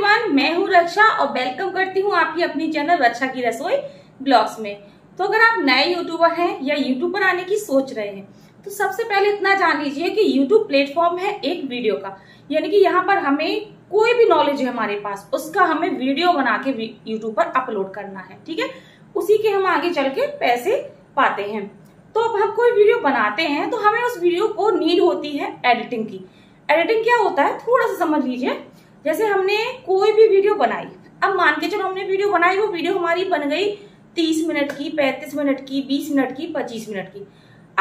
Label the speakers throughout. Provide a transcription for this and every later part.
Speaker 1: everyone मैं हूं रक्षा और वेलकम करती हूं आपकी अपनी चैनल रक्षा की रसोई ब्लॉग्स में तो अगर आप नए यूट्यूबर हैं या यूट्यूब पर आने की सोच रहे हैं तो सबसे पहले इतना जान लीजिए कि यूट्यूब प्लेटफॉर्म है एक वीडियो का यानी कि यहाँ पर हमें कोई भी नॉलेज है हमारे पास उसका हमें वीडियो बना के यूट्यूब पर अपलोड करना है ठीक है उसी के हम आगे चल के पैसे पाते हैं तो अब हम कोई वीडियो बनाते हैं तो हमें उस वीडियो को नीड होती है एडिटिंग की एडिटिंग क्या होता है थोड़ा सा समझ लीजिए जैसे हमने कोई भी वीडियो बनाई अब मान के चलो हमने वीडियो बनाई वो वीडियो हमारी बन गई तीस मिनट की पैंतीस मिनट की बीस मिनट की पच्चीस मिनट की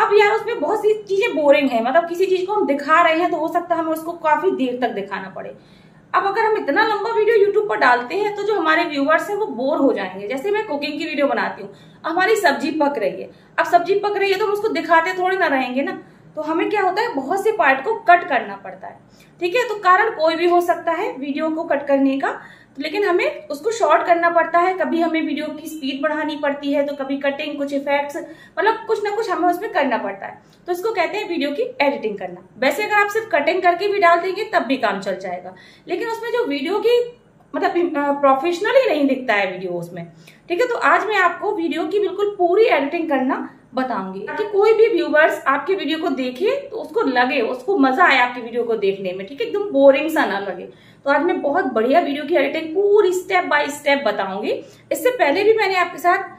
Speaker 1: अब यार उसमें बहुत सी चीजें बोरिंग है मतलब किसी चीज को हम दिखा रहे हैं तो हो सकता है हमें उसको काफी देर तक दिखाना पड़े अब अगर हम इतना लंबा वीडियो यूट्यूब पर डालते हैं तो जो हमारे व्यूवर्स हैं वो बोर हो जाएंगे जैसे मैं कुकिंग की वीडियो बनाती हूँ हमारी सब्जी पक रही है अब सब्जी पक रही है तो हम उसको दिखाते थोड़े ना रहेंगे ना तो हमें क्या होता है बहुत से पार्ट को कट करना पड़ता है ठीक है तो कारण कोई भी हो सकता है वीडियो को कट करने का तो लेकिन हमें उसको शॉर्ट करना पड़ता है कभी हमें वीडियो की स्पीड बढ़ानी पड़ती है तो कभी कटिंग कुछ इफेक्ट्स मतलब कुछ ना कुछ हमें उसमें करना पड़ता है तो इसको कहते हैं वीडियो की एडिटिंग करना वैसे अगर आप सिर्फ कटिंग करके भी डाल देंगे तब भी काम चल जाएगा लेकिन उसमें जो वीडियो की मतलब प्रोफेशनली नहीं दिखता है वीडियो उसमें ठीक है तो आज मैं आपको वीडियो की बिल्कुल पूरी एडिटिंग करना बताऊंगी ताकि कोई भी व्यूवर्स आपके वीडियो को देखे तो उसको लगे उसको मजा आए आपकी वीडियो को देखने में ठीक है एकदम बोरिंग सा ना लगे तो आज मैं बहुत बढ़िया वीडियो की एडिटिंग पूरी स्टेप बाय स्टेप बताऊंगी इससे पहले भी मैंने आपके साथ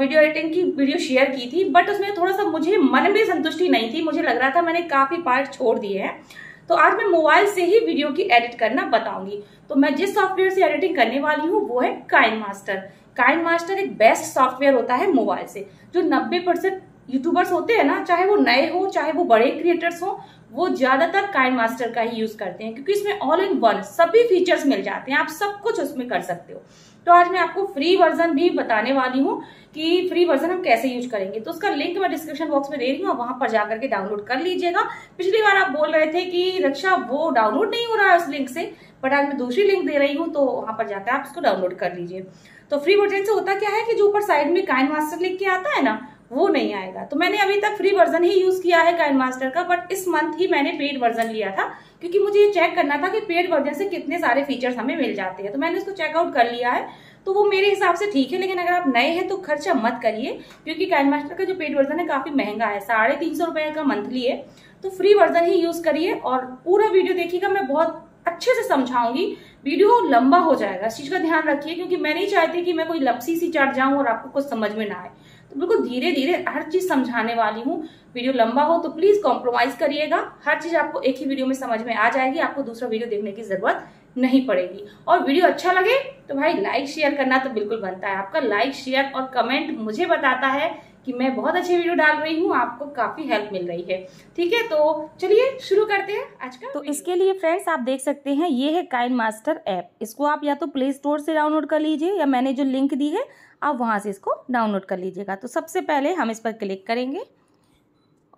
Speaker 1: वीडियो एडिटिंग की वीडियो शेयर की थी बट उसमें थोड़ा सा मुझे मन में संतुष्टि नहीं थी मुझे लग रहा था मैंने काफी पार्ट छोड़ दिए हैं तो आज मैं मोबाइल से ही वीडियो की एडिट करना बताऊंगी तो मैं जिस सॉफ्टवेयर से एडिटिंग करने वाली हूँ वो है काइन मास्टर काइन मास्टर एक बेस्ट सॉफ्टवेयर होता है मोबाइल से जो 90 परसेंट यूट्यूबर्स होते हैं ना चाहे वो नए हो चाहे वो बड़े क्रिएटर्स हो वो ज्यादातर काइन मास्टर का ही यूज करते हैं क्योंकि इसमें ऑल इन वन सभी फीचर्स मिल जाते हैं आप सब कुछ उसमें कर सकते हो तो आज मैं आपको फ्री वर्जन भी बताने वाली हूँ कि फ्री वर्जन हम कैसे यूज करेंगे तो उसका लिंक मैं डिस्क्रिप्शन बॉक्स में दे रही हूँ वहां पर जाकर के डाउनलोड कर लीजिएगा पिछली बार आप बोल रहे थे कि रक्षा वो डाउनलोड नहीं हो रहा है उस लिंक से बट आज मैं दूसरी लिंक दे रही हूँ तो वहां पर जाकर आप उसको डाउनलोड कर लीजिए तो फ्री वर्जन से होता क्या है कि जो ऊपर साइड में काइन मास्टर लिख के आता है ना वो नहीं आएगा तो मैंने अभी तक फ्री वर्जन ही यूज किया है काइन मास्टर का बट इस मंथ ही मैंने पेड वर्जन लिया था क्योंकि मुझे ये चेक करना था कि पेड वर्जन से कितने सारे फीचर्स हमें मिल जाते हैं तो मैंने इसको चेकआउट कर लिया है तो वो मेरे हिसाब से ठीक है लेकिन अगर आप नए हैं तो खर्चा मत करिए क्योंकि काइन मास्टर का जो पेड वर्जन है काफी महंगा है साढ़े तीन सौ रुपए का मंथली है तो फ्री वर्जन ही यूज करिए और पूरा वीडियो देखिएगा मैं बहुत अच्छे से समझाऊंगी वीडियो लंबा हो जाएगा इस चीज का ध्यान रखिए क्योंकि मैं नहीं चाहती कि मैं कोई लपसी सी चढ़ जाऊं और आपको कुछ समझ में ना आए तो बिल्कुल धीरे धीरे हर चीज समझाने वाली हूँ वीडियो लंबा हो तो प्लीज कॉम्प्रोमाइज करिएगा हर चीज आपको एक ही वीडियो में समझ में आ जाएगी आपको दूसरा वीडियो देखने की जरूरत नहीं पड़ेगी और वीडियो अच्छा लगे तो भाई लाइक शेयर करना तो बिल्कुल बनता है आपका लाइक शेयर और कमेंट मुझे बताता है कि मैं बहुत अच्छी वीडियो डाल रही हूँ आपको काफ़ी हेल्प मिल रही है ठीक है तो चलिए शुरू करते हैं आज का तो इसके लिए फ्रेंड्स आप देख सकते हैं ये है काइन मास्टर ऐप इसको आप या तो प्ले स्टोर से डाउनलोड कर लीजिए या मैंने जो लिंक दी है आप वहाँ से इसको डाउनलोड कर लीजिएगा तो सबसे पहले हम इस पर क्लिक करेंगे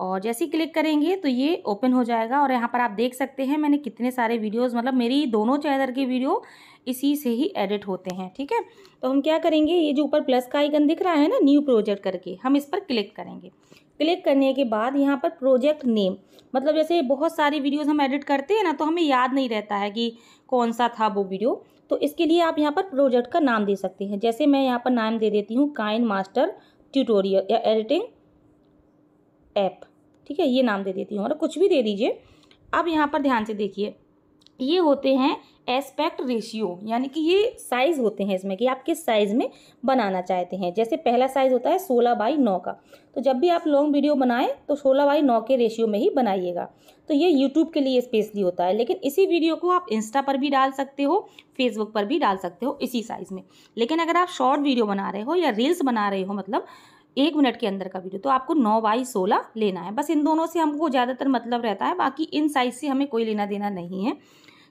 Speaker 1: और जैसे ही क्लिक करेंगे तो ये ओपन हो जाएगा और यहाँ पर आप देख सकते हैं मैंने कितने सारे वीडियोस मतलब मेरी दोनों चैनल की वीडियो इसी से ही एडिट होते हैं ठीक है तो हम क्या करेंगे ये जो ऊपर प्लस का आइकन दिख रहा है ना न्यू प्रोजेक्ट करके हम इस पर क्लिक करेंगे क्लिक करने के बाद यहाँ पर प्रोजेक्ट नेम मतलब जैसे बहुत सारी वीडियोज़ हम एडिट करते हैं ना तो हमें याद नहीं रहता है कि कौन सा था वो वीडियो तो इसके लिए आप यहाँ पर प्रोजेक्ट का नाम दे सकते हैं जैसे मैं यहाँ पर नाम दे देती हूँ काइन मास्टर ट्यूटोरियल या एडिटिंग ऐप ठीक है ये नाम दे देती हूँ और कुछ भी दे दीजिए अब यहाँ पर ध्यान से देखिए ये होते हैं एस्पेक्ट रेशियो यानी कि ये साइज़ होते हैं इसमें कि आप किस साइज़ में बनाना चाहते हैं जैसे पहला साइज़ होता है सोलह बाई नौ का तो जब भी आप लॉन्ग वीडियो बनाएं तो सोलह बाई नौ के रेशियो में ही बनाइएगा तो ये यूट्यूब के लिए स्पेशली होता है लेकिन इसी वीडियो को आप इंस्टा पर भी डाल सकते हो फेसबुक पर भी डाल सकते हो इसी साइज़ में लेकिन अगर आप शॉर्ट वीडियो बना रहे हो या रील्स बना रहे हो मतलब एक मिनट के अंदर का वीडियो तो आपको नौ बाई सोलह लेना है बस इन दोनों से हमको ज़्यादातर मतलब रहता है बाकी इन साइज़ से हमें कोई लेना देना नहीं है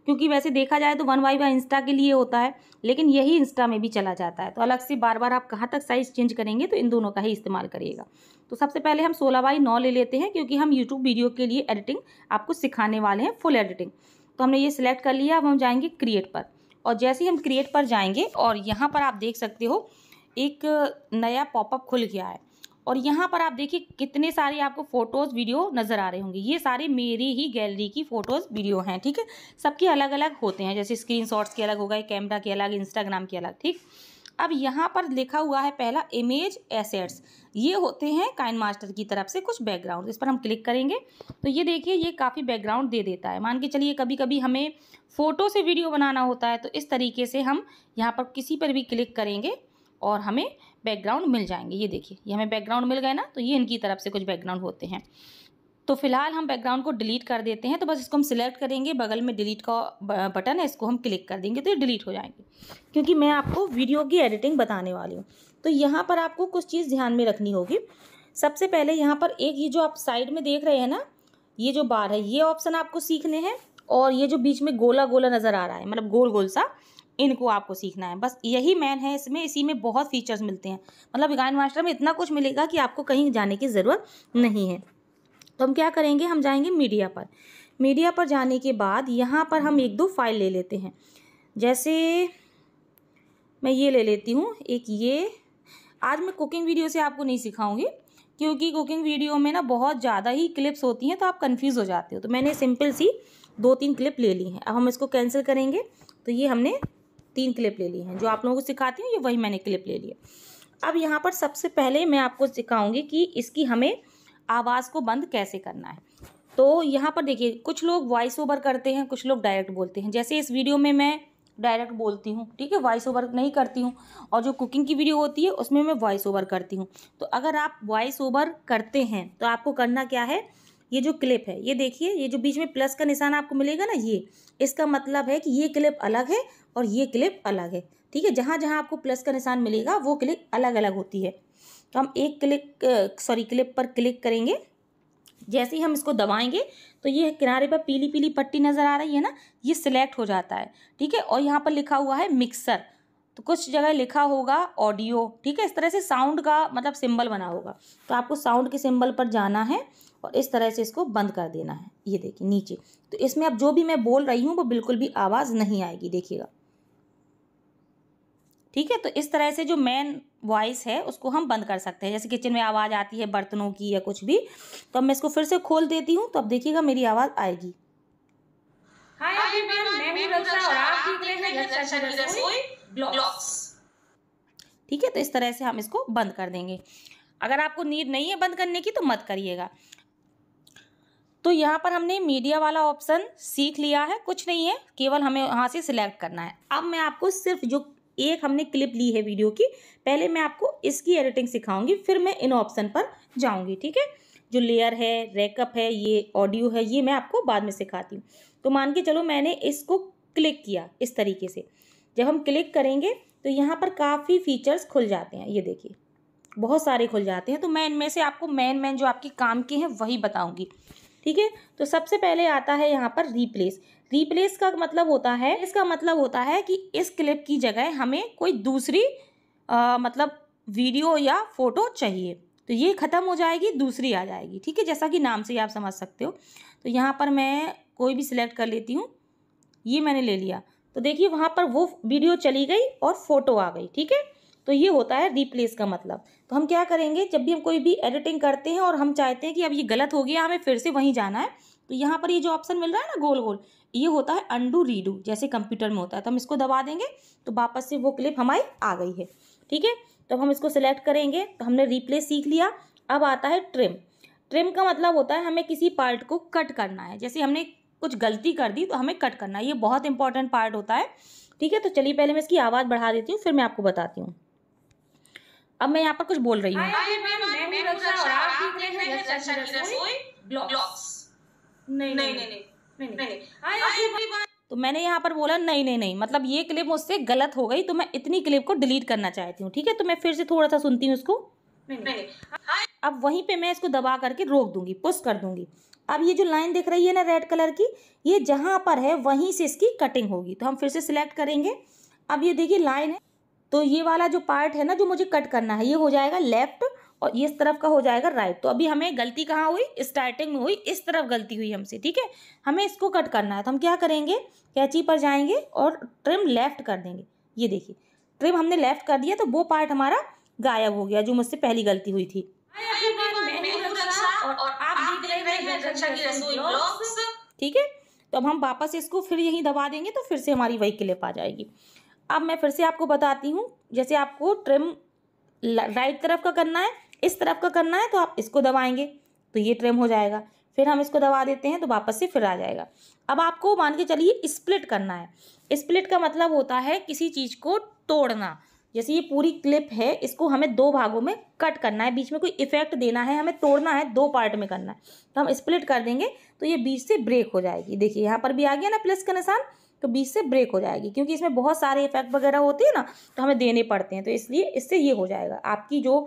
Speaker 1: क्योंकि वैसे देखा जाए तो वन वाई वाई इंस्टा के लिए होता है लेकिन यही इंस्टा में भी चला जाता है तो अलग से बार बार आप कहाँ तक साइज़ चेंज करेंगे तो इन दोनों का ही इस्तेमाल करिएगा तो सबसे पहले हम सोलह बाई नौ ले लेते हैं क्योंकि हम यूट्यूब वीडियो के लिए एडिटिंग आपको सिखाने वाले हैं फुल एडिटिंग तो हमने ये सिलेक्ट कर लिया अब हम जाएंगे क्रिएट पर और जैसे ही हम क्रिएट पर जाएंगे और यहाँ पर आप देख सकते हो एक नया पॉपअप खुल गया है और यहाँ पर आप देखिए कितने सारे आपको फ़ोटोज़ वीडियो नज़र आ रहे होंगे ये सारे मेरी ही गैलरी की फ़ोटोज़ वीडियो हैं ठीक है सबके अलग अलग होते हैं जैसे स्क्रीन के अलग होगा कैमरा के अलग इंस्टाग्राम के अलग ठीक अब यहाँ पर लिखा हुआ है पहला इमेज एसेट्स ये होते हैं काइन मास्टर की तरफ से कुछ बैकग्राउंड इस पर हम क्लिक करेंगे तो ये देखिए ये काफ़ी बैकग्राउंड दे देता है मान के चलिए कभी कभी हमें फ़ोटो से वीडियो बनाना होता है तो इस तरीके से हम यहाँ पर किसी पर भी क्लिक करेंगे और हमें बैकग्राउंड मिल जाएंगे ये देखिए ये हमें बैकग्राउंड मिल गए ना तो ये इनकी तरफ से कुछ बैकग्राउंड होते हैं तो फिलहाल हम बैकग्राउंड को डिलीट कर देते हैं तो बस इसको हम सिलेक्ट करेंगे बगल में डिलीट का बटन है इसको हम क्लिक कर देंगे तो ये डिलीट हो जाएंगे क्योंकि मैं आपको वीडियो की एडिटिंग बताने वाली हूँ तो यहाँ पर आपको कुछ चीज़ ध्यान में रखनी होगी सबसे पहले यहाँ पर एक ये जो आप साइड में देख रहे हैं ना ये जो बार है ये ऑप्शन आपको सीखने हैं और ये जो बीच में गोला गोला नज़र आ रहा है मतलब गोल गोल सा इनको आपको सीखना है बस यही मैन है इसमें इसी में बहुत फीचर्स मिलते हैं मतलब गायन मास्टर में इतना कुछ मिलेगा कि आपको कहीं जाने की ज़रूरत नहीं है तो हम क्या करेंगे हम जाएंगे मीडिया पर मीडिया पर जाने के बाद यहाँ पर हम एक दो फाइल ले लेते हैं जैसे मैं ये ले लेती हूँ एक ये आज मैं कुकिंग वीडियो से आपको नहीं सिखाऊंगी क्योंकि कुकिंग वीडियो में ना बहुत ज़्यादा ही क्लिप्स होती हैं तो आप कंफ्यूज हो जाते हो तो मैंने सिंपल सी दो तीन क्लिप ले ली हैं अब हम इसको कैंसिल करेंगे तो ये हमने तीन क्लिप ले ली हैं जो आप लोगों को सिखाती हूँ ये वही मैंने क्लिप ले लिया अब यहाँ पर सबसे पहले मैं आपको सिखाऊंगी कि इसकी हमें आवाज़ को बंद कैसे करना है तो यहाँ पर देखिए कुछ लोग वॉइस ओवर करते हैं कुछ लोग डायरेक्ट बोलते हैं जैसे इस वीडियो में मैं डायरेक्ट बोलती हूँ ठीक है वॉइस ओवर नहीं करती हूँ और जो कुकिंग की वीडियो होती है उसमें मैं वॉइस ओवर करती हूँ तो अगर आप वॉइस ओवर करते हैं तो आपको करना क्या है ये जो क्लिप है ये देखिए ये जो बीच में प्लस का निशान आपको मिलेगा ना ये इसका मतलब है कि ये क्लिप अलग है और ये क्लिप अलग है ठीक है जहाँ जहाँ आपको प्लस का निशान मिलेगा वो क्लिप अलग अलग होती है तो हम एक क्लिक सॉरी क्लिप पर क्लिक करेंगे जैसे ही हम इसको दबाएंगे तो ये किनारे पर पीली पीली पट्टी नज़र आ रही है ना ये सिलेक्ट हो जाता है ठीक है और यहाँ पर लिखा हुआ है मिक्सर तो कुछ जगह लिखा होगा ऑडियो ठीक है इस तरह से साउंड का मतलब सिंबल बना होगा तो आपको साउंड के सिंबल पर जाना है और इस तरह से इसको बंद कर देना है ये देखिए नीचे तो इसमें अब जो भी मैं बोल रही हूँ वो बिल्कुल भी आवाज़ नहीं आएगी देखिएगा ठीक है तो इस तरह से जो मेन वॉइस है उसको हम बंद कर सकते हैं जैसे किचन में आवाज़ आती है बर्तनों की या कुछ भी तो अब मैं इसको फिर से खोल देती हूँ तो अब देखिएगा मेरी आवाज़ आएगी हाय मैं ठीक है तो इस तरह से हम इसको बंद कर देंगे अगर आपको नीड नहीं है बंद करने की तो मत करिएगा तो यहाँ पर हमने मीडिया वाला ऑप्शन सीख लिया है कुछ नहीं है केवल हमें यहाँ से सिलेक्ट करना है अब मैं आपको सिर्फ जो एक हमने क्लिप ली है वीडियो की पहले मैं आपको इसकी एडिटिंग सिखाऊंगी फिर मैं इन ऑप्शन पर जाऊंगी ठीक है जो लेयर है रैकअप है ये ऑडियो है ये मैं आपको बाद में सिखाती हूँ तो मान के चलो मैंने इसको क्लिक किया इस तरीके से जब हम क्लिक करेंगे तो यहाँ पर काफ़ी फीचर्स खुल जाते हैं ये देखिए बहुत सारे खुल जाते हैं तो मैं इनमें से आपको मेन मेन जो आपके काम के हैं वही बताऊँगी ठीक है तो सबसे पहले आता है यहाँ पर रीप्लेस रिप्लेस का मतलब होता है इसका मतलब होता है कि इस क्लिप की जगह हमें कोई दूसरी आ, मतलब वीडियो या फोटो चाहिए तो ये ख़त्म हो जाएगी दूसरी आ जाएगी ठीक है जैसा कि नाम से ही आप समझ सकते हो तो यहाँ पर मैं कोई भी सिलेक्ट कर लेती हूँ ये मैंने ले लिया तो देखिए वहाँ पर वो वीडियो चली गई और फोटो आ गई ठीक है तो ये होता है रिप्लेस का मतलब तो हम क्या करेंगे जब भी हम कोई भी एडिटिंग करते हैं और हम चाहते हैं कि अब ये गलत हो गया हमें फिर से वहीं जाना है तो यहाँ पर ये जो ऑप्शन मिल रहा है ना गोल गोल ये होता है अंडू रीडू जैसे कंप्यूटर में होता है तो हम इसको दबा देंगे तो वापस से वो क्लिप हमारी आ गई है ठीक है तो हम इसको सिलेक्ट करेंगे तो हमने रिप्लेस सीख लिया अब आता है ट्रिम ट्रिम का मतलब होता है हमें किसी पार्ट को कट करना है जैसे हमने कुछ गलती कर दी तो हमें कट करना है ये बहुत इंपॉर्टेंट पार्ट होता है ठीक है तो चलिए पहले मैं इसकी आवाज़ बढ़ा देती हूँ फिर मैं आपको बताती हूँ अब मैं यहाँ पर कुछ बोल रही हूँ नहीं नहीं नहीं नहीं नहीं नहीं तो मैंने यहाँ पर बोला नहीं नहीं नहीं मतलब ये क्लिप मुझसे गलत हो गई तो मैं इतनी क्लिप को डिलीट करना चाहती हूँ ठीक है तो मैं फिर से थोड़ा सा सुनती हूँ उसको अब वहीं पे मैं इसको दबा करके रोक दूंगी पुश कर दूंगी अब ये जो लाइन दिख रही है ना रेड कलर की ये जहाँ पर है वहीं से इसकी कटिंग होगी तो हम फिर से सिलेक्ट करेंगे अब ये देखिए लाइन है तो ये वाला जो पार्ट है ना जो मुझे कट करना है ये हो जाएगा लेफ्ट और ये इस तरफ का हो जाएगा राइट तो अभी हमें गलती कहाँ हुई स्टार्टिंग में हुई इस तरफ गलती हुई हमसे ठीक है हमें इसको कट करना है तो हम क्या करेंगे कैची पर जाएंगे और ट्रिम लेफ्ट कर देंगे ये देखिए ट्रिम हमने लेफ्ट कर दिया तो वो पार्ट हमारा गायब हो गया जो मुझसे पहली गलती हुई थी ठीक है तो अब हम वापस इसको फिर यहीं दबा देंगे तो फिर से हमारी वही क्लिप आ जाएगी अब मैं फिर से आपको बताती हूँ जैसे आपको ट्रिम राइट तरफ का करना है इस तरफ का करना है तो आप इसको दबाएंगे तो ये ट्रिम हो जाएगा फिर हम इसको दबा देते हैं तो वापस से फिर आ जाएगा अब आपको मान के चलिए स्प्लिट करना है स्प्लिट का मतलब होता है किसी चीज़ को तोड़ना जैसे ये पूरी क्लिप है इसको हमें दो भागों में कट करना है बीच में कोई इफेक्ट देना है हमें तोड़ना है दो पार्ट में करना है तो हम स्प्लिट कर देंगे तो ये बीच से ब्रेक हो जाएगी देखिए यहाँ पर भी आ गया ना प्लस का निशान तो बीच से ब्रेक हो जाएगी क्योंकि इसमें बहुत सारे इफेक्ट वगैरह होते हैं ना तो हमें देने पड़ते हैं तो इसलिए इससे ये हो जाएगा आपकी जो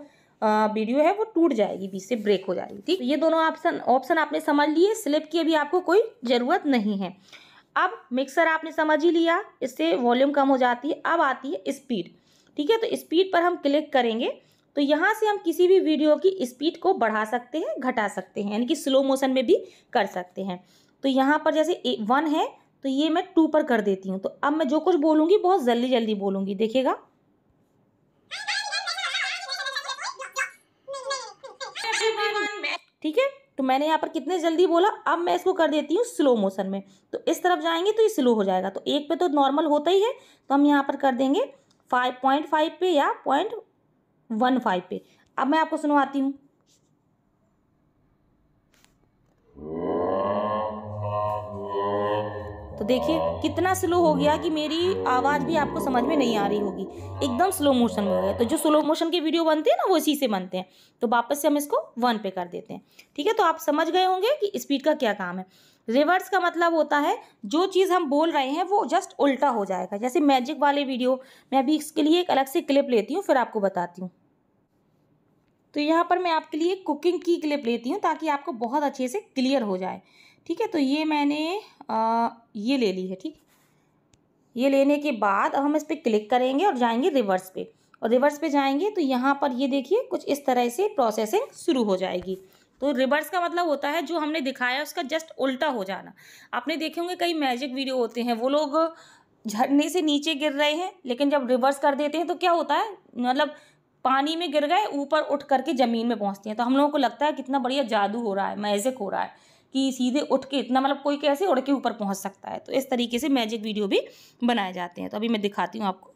Speaker 1: वीडियो है वो टूट जाएगी बीच से ब्रेक हो जाएगी ठीक ये दोनों ऑप्शन ऑप्शन आपने समझ लिए स्लिप की अभी आपको कोई ज़रूरत नहीं है अब मिक्सर आपने समझ ही लिया इससे वॉल्यूम कम हो जाती है अब आती है स्पीड ठीक है तो स्पीड पर हम क्लिक करेंगे तो यहाँ से हम किसी भी वीडियो की स्पीड को बढ़ा सकते हैं घटा सकते हैं यानी कि स्लो मोशन में भी कर सकते हैं तो यहाँ पर जैसे ए वन है तो ये मैं टू पर कर देती हूँ तो अब मैं जो कुछ बोलूँगी बहुत जल्दी जल्दी बोलूँगी देखिएगा ठीक है तो मैंने यहाँ पर कितने जल्दी बोला अब मैं इसको कर देती हूँ स्लो मोशन में तो इस तरफ जाएंगे तो ये स्लो हो जाएगा तो एक पे तो नॉर्मल होता ही है तो हम यहाँ पर कर देंगे फाइव पॉइंट फाइव पे या पॉइंट वन फाइव पे अब मैं आपको सुनवाती हूँ तो देखिए कितना स्लो हो गया कि मेरी आवाज़ भी आपको समझ में नहीं आ रही होगी एकदम स्लो मोशन में हो गया तो जो स्लो मोशन के वीडियो बनते हैं ना वो इसी से बनते हैं तो वापस से हम इसको वन पे कर देते हैं ठीक है तो आप समझ गए होंगे कि स्पीड का क्या काम है रिवर्स का मतलब होता है जो चीज़ हम बोल रहे हैं वो जस्ट उल्टा हो जाएगा जैसे मैजिक वाले वीडियो मैं अभी इसके लिए एक अलग से क्लिप लेती हूँ फिर आपको बताती हूँ तो यहाँ पर मैं आपके लिए कुकिंग की क्लिप लेती हूँ ताकि आपको बहुत अच्छे से क्लियर हो जाए ठीक है तो ये मैंने आ, ये ले ली है ठीक ये लेने के बाद अब हम इस पर क्लिक करेंगे और जाएंगे रिवर्स पे और रिवर्स पे जाएंगे तो यहाँ पर ये देखिए कुछ इस तरह से प्रोसेसिंग शुरू हो जाएगी तो रिवर्स का मतलब होता है जो हमने दिखाया उसका जस्ट उल्टा हो जाना आपने देखे होंगे कई मैजिक वीडियो होते हैं वो लोग झरने से नीचे गिर रहे हैं लेकिन जब रिवर्स कर देते हैं तो क्या होता है मतलब पानी में गिर गए ऊपर उठ करके ज़मीन में पहुँचते हैं तो हम लोगों को लगता है कितना बढ़िया जादू हो रहा है मैजिक हो रहा है कि सीधे उठ के इतना मतलब कोई कैसे उड़ के ऊपर पहुंच सकता है तो इस तरीके से मैजिक वीडियो भी बनाए जाते हैं तो अभी मैं दिखाती हूँ आपको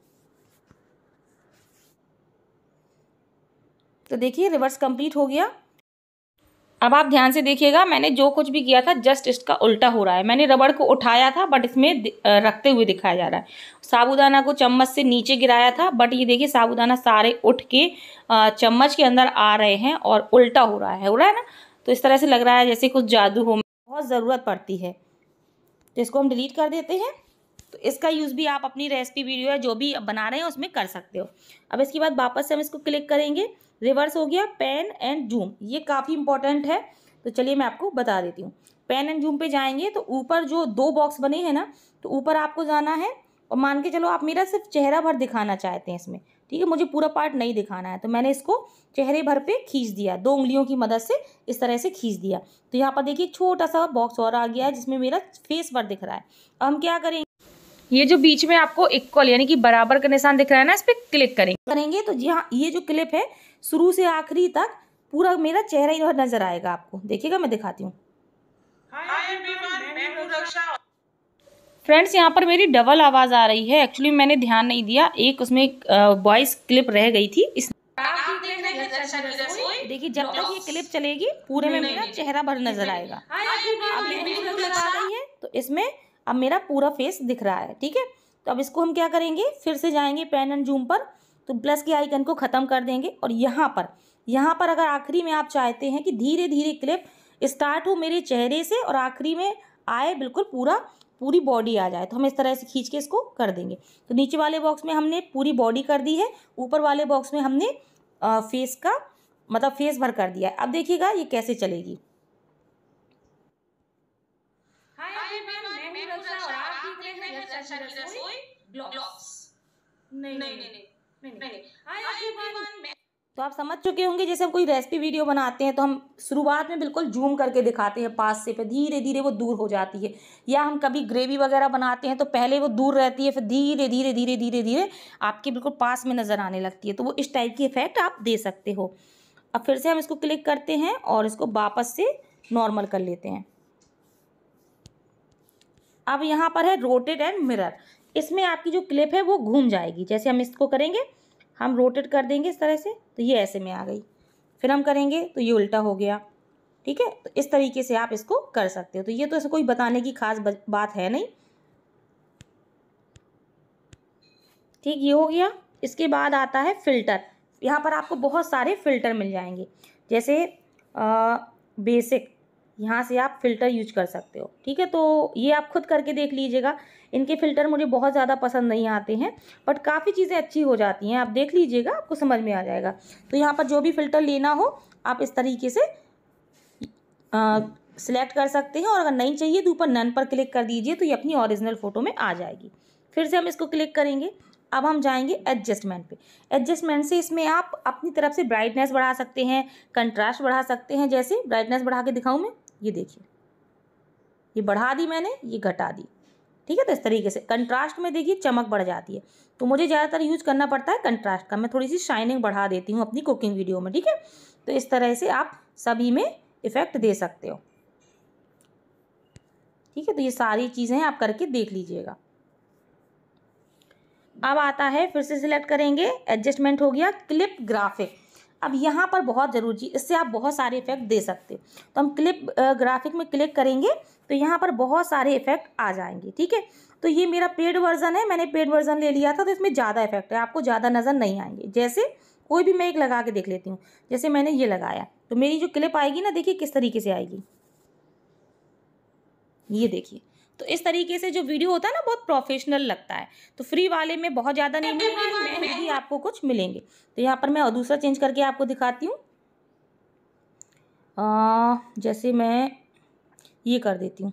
Speaker 1: तो देखिए रिवर्स कंप्लीट हो गया अब आप ध्यान से देखिएगा मैंने जो कुछ भी किया था जस्ट इसका उल्टा हो रहा है मैंने रबड़ को उठाया था बट इसमें रखते हुए दिखाया जा रहा है साबुदाना को चम्मच से नीचे गिराया था बट ये देखिए साबुदाना सारे उठ के चम्मच के अंदर आ रहे हैं और उल्टा हो रहा है हो रहा है ना तो इस तरह से लग रहा है जैसे कुछ जादू हो बहुत ज़रूरत पड़ती है तो इसको हम डिलीट कर देते हैं तो इसका यूज़ भी आप अपनी रेसिपी वीडियो या जो भी बना रहे हैं उसमें कर सकते हो अब इसके बाद वापस से हम इसको क्लिक करेंगे रिवर्स हो गया पेन एंड जूम ये काफ़ी इंपॉर्टेंट है तो चलिए मैं आपको बता देती हूँ पेन एंड जूम पे जाएंगे तो ऊपर जो दो बॉक्स बने हैं ना तो ऊपर आपको जाना है और मान के चलो आप मेरा सिर्फ चेहरा भर दिखाना चाहते हैं इसमें ठीक है मुझे पूरा पार्ट नहीं दिखाना है तो मैंने इसको चेहरे भर पे खींच दिया दो उंगलियों की मदद से इस तरह से खींच दिया तो यहाँ पर देखिए छोटा सा बॉक्स और आ गया है जिसमें मेरा फेस भर दिख रहा है अब हम क्या करेंगे ये जो बीच में आपको इक्वल यानी कि बराबर का निशान दिख रहा है ना इस पर क्लिक करेंगे करेंगे तो यहाँ ये जो क्लिप है शुरू से आखिरी तक पूरा मेरा चेहरा ही नजर आएगा आपको देखिएगा मैं दिखाती हूँ फ्रेंड्स यहाँ पर मेरी डबल आवाज़ आ रही है एक्चुअली मैंने ध्यान नहीं दिया एक उसमें वॉइस क्लिप रह गई थी इस देखिए जब तक ये क्लिप चलेगी पूरे में मेरा चेहरा भर नजर आएगा हाँ, तो इसमें अब मेरा पूरा फेस दिख रहा है ठीक है तो अब इसको हम क्या करेंगे फिर से जाएंगे पेन एंड जूम पर तो प्लस के आइकन को ख़त्म कर देंगे और यहाँ पर यहाँ पर अगर आखिरी में आप चाहते हैं कि धीरे धीरे क्लिप स्टार्ट हो मेरे चेहरे से और आखिरी में आए बिल्कुल पूरा पूरी बॉडी आ जाए तो हम इस तरह से खींच के इसको कर देंगे तो नीचे वाले बॉक्स में हमने पूरी बॉडी कर दी है ऊपर वाले बॉक्स में हमने फेस का मतलब फेस भर कर दिया है अब देखिएगा ये कैसे चलेगी नहीं नहीं नहीं नहीं नहीं तो आप समझ चुके होंगे जैसे हम कोई रेसिपी वीडियो बनाते हैं तो हम शुरुआत में बिल्कुल जूम करके दिखाते हैं पास से फिर धीरे धीरे वो दूर हो जाती है या हम कभी ग्रेवी वगैरह बनाते हैं तो पहले वो दूर रहती है फिर धीरे धीरे धीरे धीरे धीरे आपके बिल्कुल पास में नज़र आने लगती है तो वो इस टाइप की इफ़ेक्ट आप दे सकते हो अब फिर से हम इसको क्लिक करते हैं और इसको वापस से नॉर्मल कर लेते हैं अब यहाँ पर है रोटेड एंड मिरर इसमें आपकी जो क्लिप है वो घूम जाएगी जैसे हम इसको करेंगे हम रोटेट कर देंगे इस तरह से तो ये ऐसे में आ गई फिर हम करेंगे तो ये उल्टा हो गया ठीक है तो इस तरीके से आप इसको कर सकते हो तो ये तो ऐसे कोई बताने की खास बात है नहीं ठीक ये हो गया इसके बाद आता है फ़िल्टर यहाँ पर आपको बहुत सारे फ़िल्टर मिल जाएंगे जैसे आ, बेसिक यहाँ से आप फ़िल्टर यूज कर सकते हो ठीक है तो ये आप खुद करके देख लीजिएगा इनके फ़िल्टर मुझे बहुत ज़्यादा पसंद नहीं आते हैं बट काफ़ी चीज़ें अच्छी हो जाती हैं आप देख लीजिएगा आपको समझ में आ जाएगा तो यहाँ पर जो भी फ़िल्टर लेना हो आप इस तरीके से सिलेक्ट कर सकते हैं और अगर नहीं चाहिए तो ऊपर नन पर क्लिक कर दीजिए तो ये अपनी ओरिजिनल फ़ोटो में आ जाएगी फिर से हम इसको क्लिक करेंगे अब हम जाएंगे एडजस्टमेंट पे एडजस्टमेंट से इसमें आप अपनी तरफ से ब्राइटनेस बढ़ा सकते हैं कंट्रास्ट बढ़ा सकते हैं जैसे ब्राइटनेस बढ़ा के दिखाऊँ मैं ये देखिए ये बढ़ा दी मैंने ये घटा दी ठीक है तो इस तरीके से कंट्रास्ट में देखिए चमक बढ़ जाती है तो मुझे ज़्यादातर यूज़ करना पड़ता है कंट्रास्ट का मैं थोड़ी सी शाइनिंग बढ़ा देती हूँ अपनी कुकिंग वीडियो में ठीक है तो इस तरह से आप सभी में इफ़ेक्ट दे सकते हो ठीक है तो ये सारी चीज़ें आप करके देख लीजिएगा अब आता है फिर से सिलेक्ट करेंगे एडजस्टमेंट हो गया क्लिप ग्राफिक अब यहाँ पर बहुत ज़रूरी इससे आप बहुत सारे इफेक्ट दे सकते हो तो हम क्लिप ग्राफिक में क्लिक करेंगे तो यहाँ पर बहुत सारे इफेक्ट आ जाएंगे ठीक है तो ये मेरा पेड वर्जन है मैंने पेड वर्जन ले लिया था तो इसमें ज़्यादा इफेक्ट है आपको ज़्यादा नज़र नहीं आएंगे जैसे कोई भी मैं एक लगा के देख लेती हूँ जैसे मैंने ये लगाया तो मेरी जो क्लिप आएगी ना देखिए किस तरीके से आएगी ये देखिए तो इस तरीके से जो वीडियो होता है ना बहुत प्रोफेशनल लगता है तो फ्री वाले में बहुत ज़्यादा नहीं मिलेंगे तो भी आपको कुछ मिलेंगे तो यहाँ पर मैं दूसरा चेंज करके आपको दिखाती हूँ जैसे मैं ये कर देती हूँ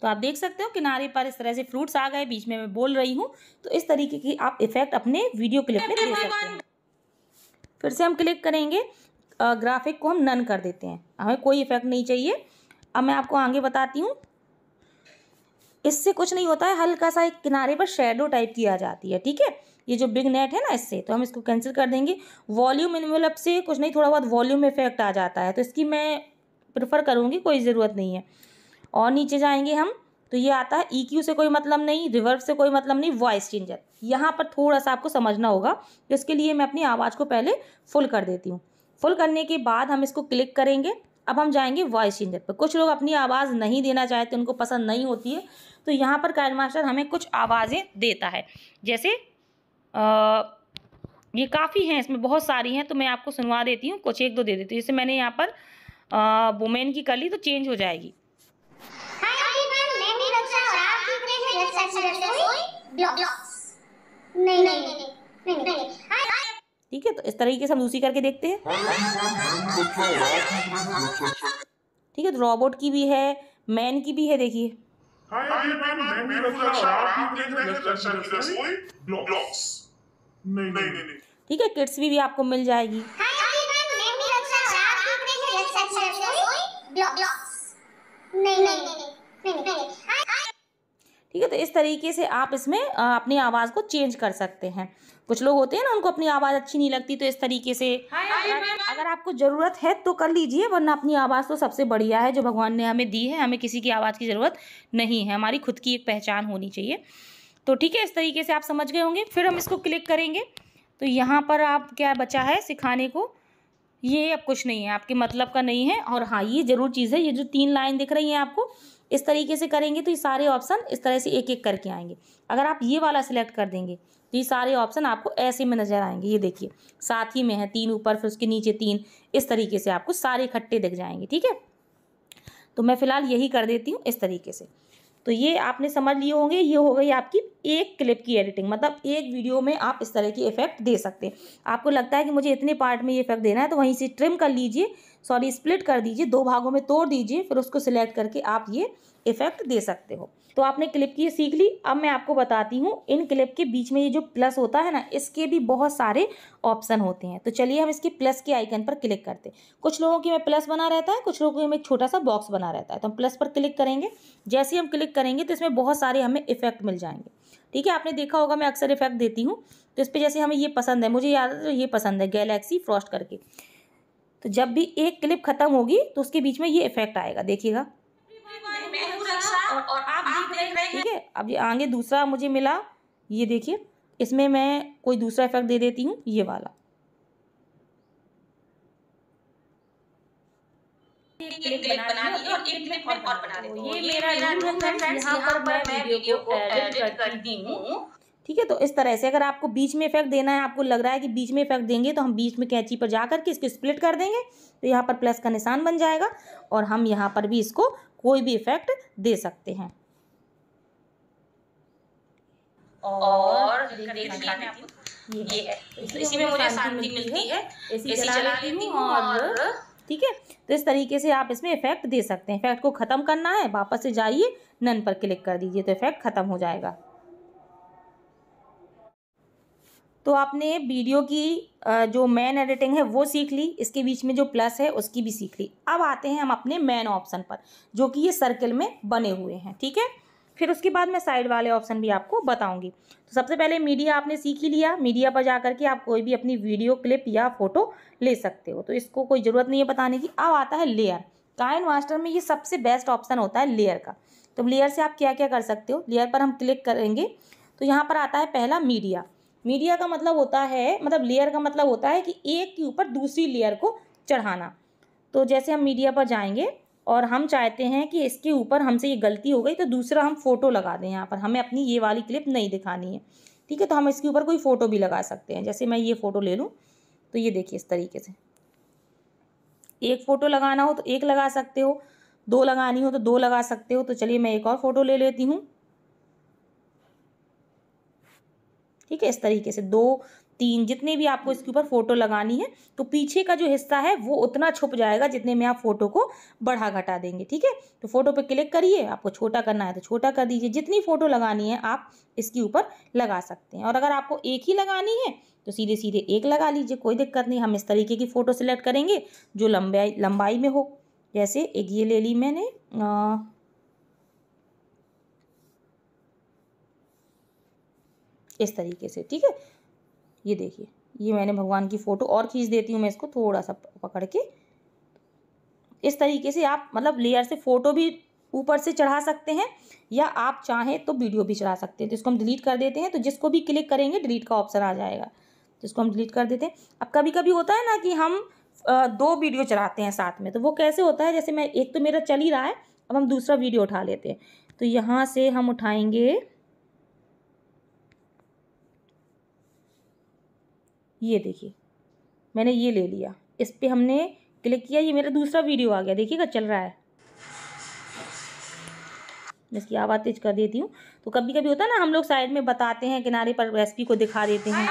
Speaker 1: तो आप देख सकते हो किनारे पर इस तरह से फ्रूट्स आ गए बीच में मैं बोल रही हूँ तो इस तरीके की आप इफेक्ट अपने वीडियो क्लिप में दे सकते हैं फिर से हम क्लिक करेंगे ग्राफिक को हम नन कर देते हैं हमें कोई इफेक्ट नहीं चाहिए अब मैं आपको आगे बताती हूँ इससे कुछ नहीं होता है हल्का सा एक किनारे पर शेडो टाइप की आ जाती है ठीक है ये जो बिग नेट है ना इससे तो हम इसको कैंसिल कर देंगे वॉल्यूम इनवेलप से कुछ नहीं थोड़ा बहुत वॉल्यूम इफेक्ट आ जाता है तो इसकी मैं प्रेफर करूँगी कोई ज़रूरत नहीं है और नीचे जाएंगे हम तो ये आता है ई e से कोई मतलब नहीं रिवर्व से कोई मतलब नहीं वॉइस चेंजर यहाँ पर थोड़ा सा आपको समझना होगा इसके लिए मैं अपनी आवाज़ को पहले फुल कर देती हूँ फुल करने के बाद हम इसको क्लिक करेंगे अब हम जाएंगे वॉइस चेंजर पर कुछ लोग अपनी आवाज़ नहीं देना चाहते उनको पसंद नहीं होती है तो यहाँ पर काइन मास्टर हमें कुछ आवाज़ें देता है जैसे ये काफ़ी हैं इसमें बहुत सारी हैं तो मैं आपको सुनवा देती हूँ कुछ एक दो दे देती हूँ जैसे मैंने यहाँ पर वुमेन की कर ली तो चेंज हो जाएगी अच्छा अच्छा ठीक है तो इस तरीके से हम दूसरी करके देखते हैं ठीक है तो रोबोट की भी है मैन की भी है देखिए नहीं नहीं ठीक है किड्स भी, भी आपको मिल जाएगी हाँ, तो ठीक है तो इस तरीके से आप इसमें अपनी आवाज़ को चेंज कर सकते हैं कुछ लोग होते हैं ना उनको अपनी आवाज़ अच्छी नहीं लगती तो इस तरीके से अगर आपको ज़रूरत है तो कर लीजिए वरना अपनी आवाज़ तो सबसे बढ़िया है जो भगवान ने हमें दी है हमें किसी की आवाज़ की ज़रूरत नहीं है हमारी खुद की एक पहचान होनी चाहिए तो ठीक है इस तरीके से आप समझ गए होंगे फिर हम इसको क्लिक करेंगे तो यहाँ पर आप क्या बचा है सिखाने को ये अब कुछ नहीं है आपके मतलब का नहीं है और हाँ ये जरूर चीज़ है ये जो तीन लाइन दिख रही हैं आपको इस तरीके से करेंगे तो ये सारे ऑप्शन इस तरह से एक एक करके आएंगे अगर आप ये वाला सिलेक्ट कर देंगे तो ये सारे ऑप्शन आपको ऐसे में नज़र आएंगे ये देखिए साथ ही में है तीन ऊपर फिर उसके नीचे तीन इस तरीके से आपको सारे इकट्ठे दिख जाएंगे ठीक है तो मैं फ़िलहाल यही कर देती हूँ इस तरीके से तो ये आपने समझ लिए होंगे ये हो गई आपकी एक क्लिप की एडिटिंग मतलब एक वीडियो में आप इस तरह की इफेक्ट दे सकते हैं आपको लगता है कि मुझे इतने पार्ट में ये इफेक्ट देना है तो वहीं से ट्रिम कर लीजिए सॉरी स्प्लिट कर दीजिए दो भागों में तोड़ दीजिए फिर उसको सिलेक्ट करके आप ये इफेक्ट दे सकते हो तो आपने क्लिप की सीख ली अब मैं आपको बताती हूँ इन क्लिप के बीच में ये जो प्लस होता है ना इसके भी बहुत सारे ऑप्शन होते हैं तो चलिए हम इसके प्लस के आइकन पर क्लिक करते हैं कुछ लोगों की में प्लस बना रहता है कुछ लोगों की में छोटा सा बॉक्स बना रहता है तो हम प्लस पर क्लिक करेंगे जैसे ही हम क्लिक करेंगे तो इसमें बहुत सारे हमें इफेक्ट मिल जाएंगे ठीक है आपने देखा होगा मैं अक्सर इफेक्ट देती हूँ तो इस पर जैसे हमें ये पसंद है मुझे याद है तो ये पसंद है गैलेक्सी फ्रॉस्ट करके तो जब भी एक क्लिप ख़त्म होगी तो उसके बीच में ये इफेक्ट आएगा देखिएगा और आप देख रहे हैं ठीक है अब ये आगे दूसरा मुझे मिला ये देखिए इसमें मैं कोई दूसरा इफेक्ट दे देती हूँ ये वाला ठीक है तो इस तरह से अगर आपको बीच में इफेक्ट देना है आपको लग रहा है कि बीच में इफेक्ट देंगे तो हम बीच में कैंची पर जाकर के इसको स्प्लिट कर देंगे तो यहाँ पर प्लस का निशान बन जाएगा और हम यहाँ पर भी इसको कोई भी इफेक्ट दे सकते हैं और ठीक है तो इस तरीके से आप इसमें इफेक्ट दे सकते हैं इफेक्ट को ख़त्म करना है वापस से जाइए नन पर क्लिक कर दीजिए तो इफेक्ट ख़त्म हो जाएगा तो आपने वीडियो की जो मैन एडिटिंग है वो सीख ली इसके बीच में जो प्लस है उसकी भी सीख ली अब आते हैं हम अपने मैन ऑप्शन पर जो कि ये सर्कल में बने हुए हैं ठीक है फिर उसके बाद मैं साइड वाले ऑप्शन भी आपको बताऊंगी तो सबसे पहले मीडिया आपने सीख ही लिया मीडिया पर जा करके आप कोई भी अपनी वीडियो क्लिप या फोटो ले सकते हो तो इसको कोई ज़रूरत नहीं है बताने की अब आता है लेयर काइन मास्टर में ये सबसे बेस्ट ऑप्शन होता है लेयर का तो लेयर से आप क्या क्या कर सकते हो लेयर पर हम क्लिक करेंगे तो यहाँ पर आता है पहला मीडिया मीडिया का मतलब होता है मतलब लेयर का मतलब होता है कि एक के ऊपर दूसरी लेयर को चढ़ाना तो जैसे हम मीडिया पर जाएंगे और हम चाहते हैं कि इसके ऊपर हमसे ये गलती हो गई तो दूसरा हम फ़ोटो लगा दें यहाँ पर हमें अपनी ये वाली क्लिप नहीं दिखानी है ठीक है तो हम इसके ऊपर कोई फ़ोटो भी लगा सकते हैं जैसे मैं ये फ़ोटो ले लूँ तो ये देखिए इस तरीके से एक फ़ोटो लगाना हो तो एक लगा सकते हो दो लगानी हो तो दो लगा सकते हो तो चलिए मैं एक और फ़ोटो ले लेती हूँ ठीक है इस तरीके से दो तीन जितने भी आपको इसके ऊपर फोटो लगानी है तो पीछे का जो हिस्सा है वो उतना छुप जाएगा जितने में आप फोटो को बढ़ा घटा देंगे ठीक है तो फोटो पे क्लिक करिए आपको छोटा करना है तो छोटा कर दीजिए जितनी फोटो लगानी है आप इसके ऊपर लगा सकते हैं और अगर आपको एक ही लगानी है तो सीधे सीधे एक लगा लीजिए कोई दिक्कत नहीं हम इस तरीके की फ़ोटो सिलेक्ट करेंगे जो लंबाई लंबाई में हो जैसे एक ये ले ली मैंने आ, इस तरीके से ठीक है ये देखिए ये मैंने भगवान की फ़ोटो और खींच देती हूँ मैं इसको थोड़ा सा पकड़ के इस तरीके से आप मतलब लेयर से फ़ोटो भी ऊपर से चढ़ा सकते हैं या आप चाहें तो वीडियो भी चढ़ा सकते हैं तो इसको हम डिलीट कर देते हैं तो जिसको भी क्लिक करेंगे डिलीट का ऑप्शन आ जाएगा तो इसको हम डिलीट कर देते हैं अब कभी कभी होता है ना कि हम दो वीडियो चढ़ाते हैं साथ में तो वो कैसे होता है जैसे मैं एक तो मेरा चल ही रहा है अब हम दूसरा वीडियो उठा लेते हैं तो यहाँ से हम उठाएंगे ये देखिए मैंने ये ले लिया इस पर हमने क्लिक किया ये मेरा दूसरा वीडियो आ गया देखिएगा चल रहा है मैं इसकी आवाज़ तेज कर देती हूँ तो कभी कभी होता है ना हम लोग साइड में बताते हैं किनारे पर रेसिपी को दिखा देते हैं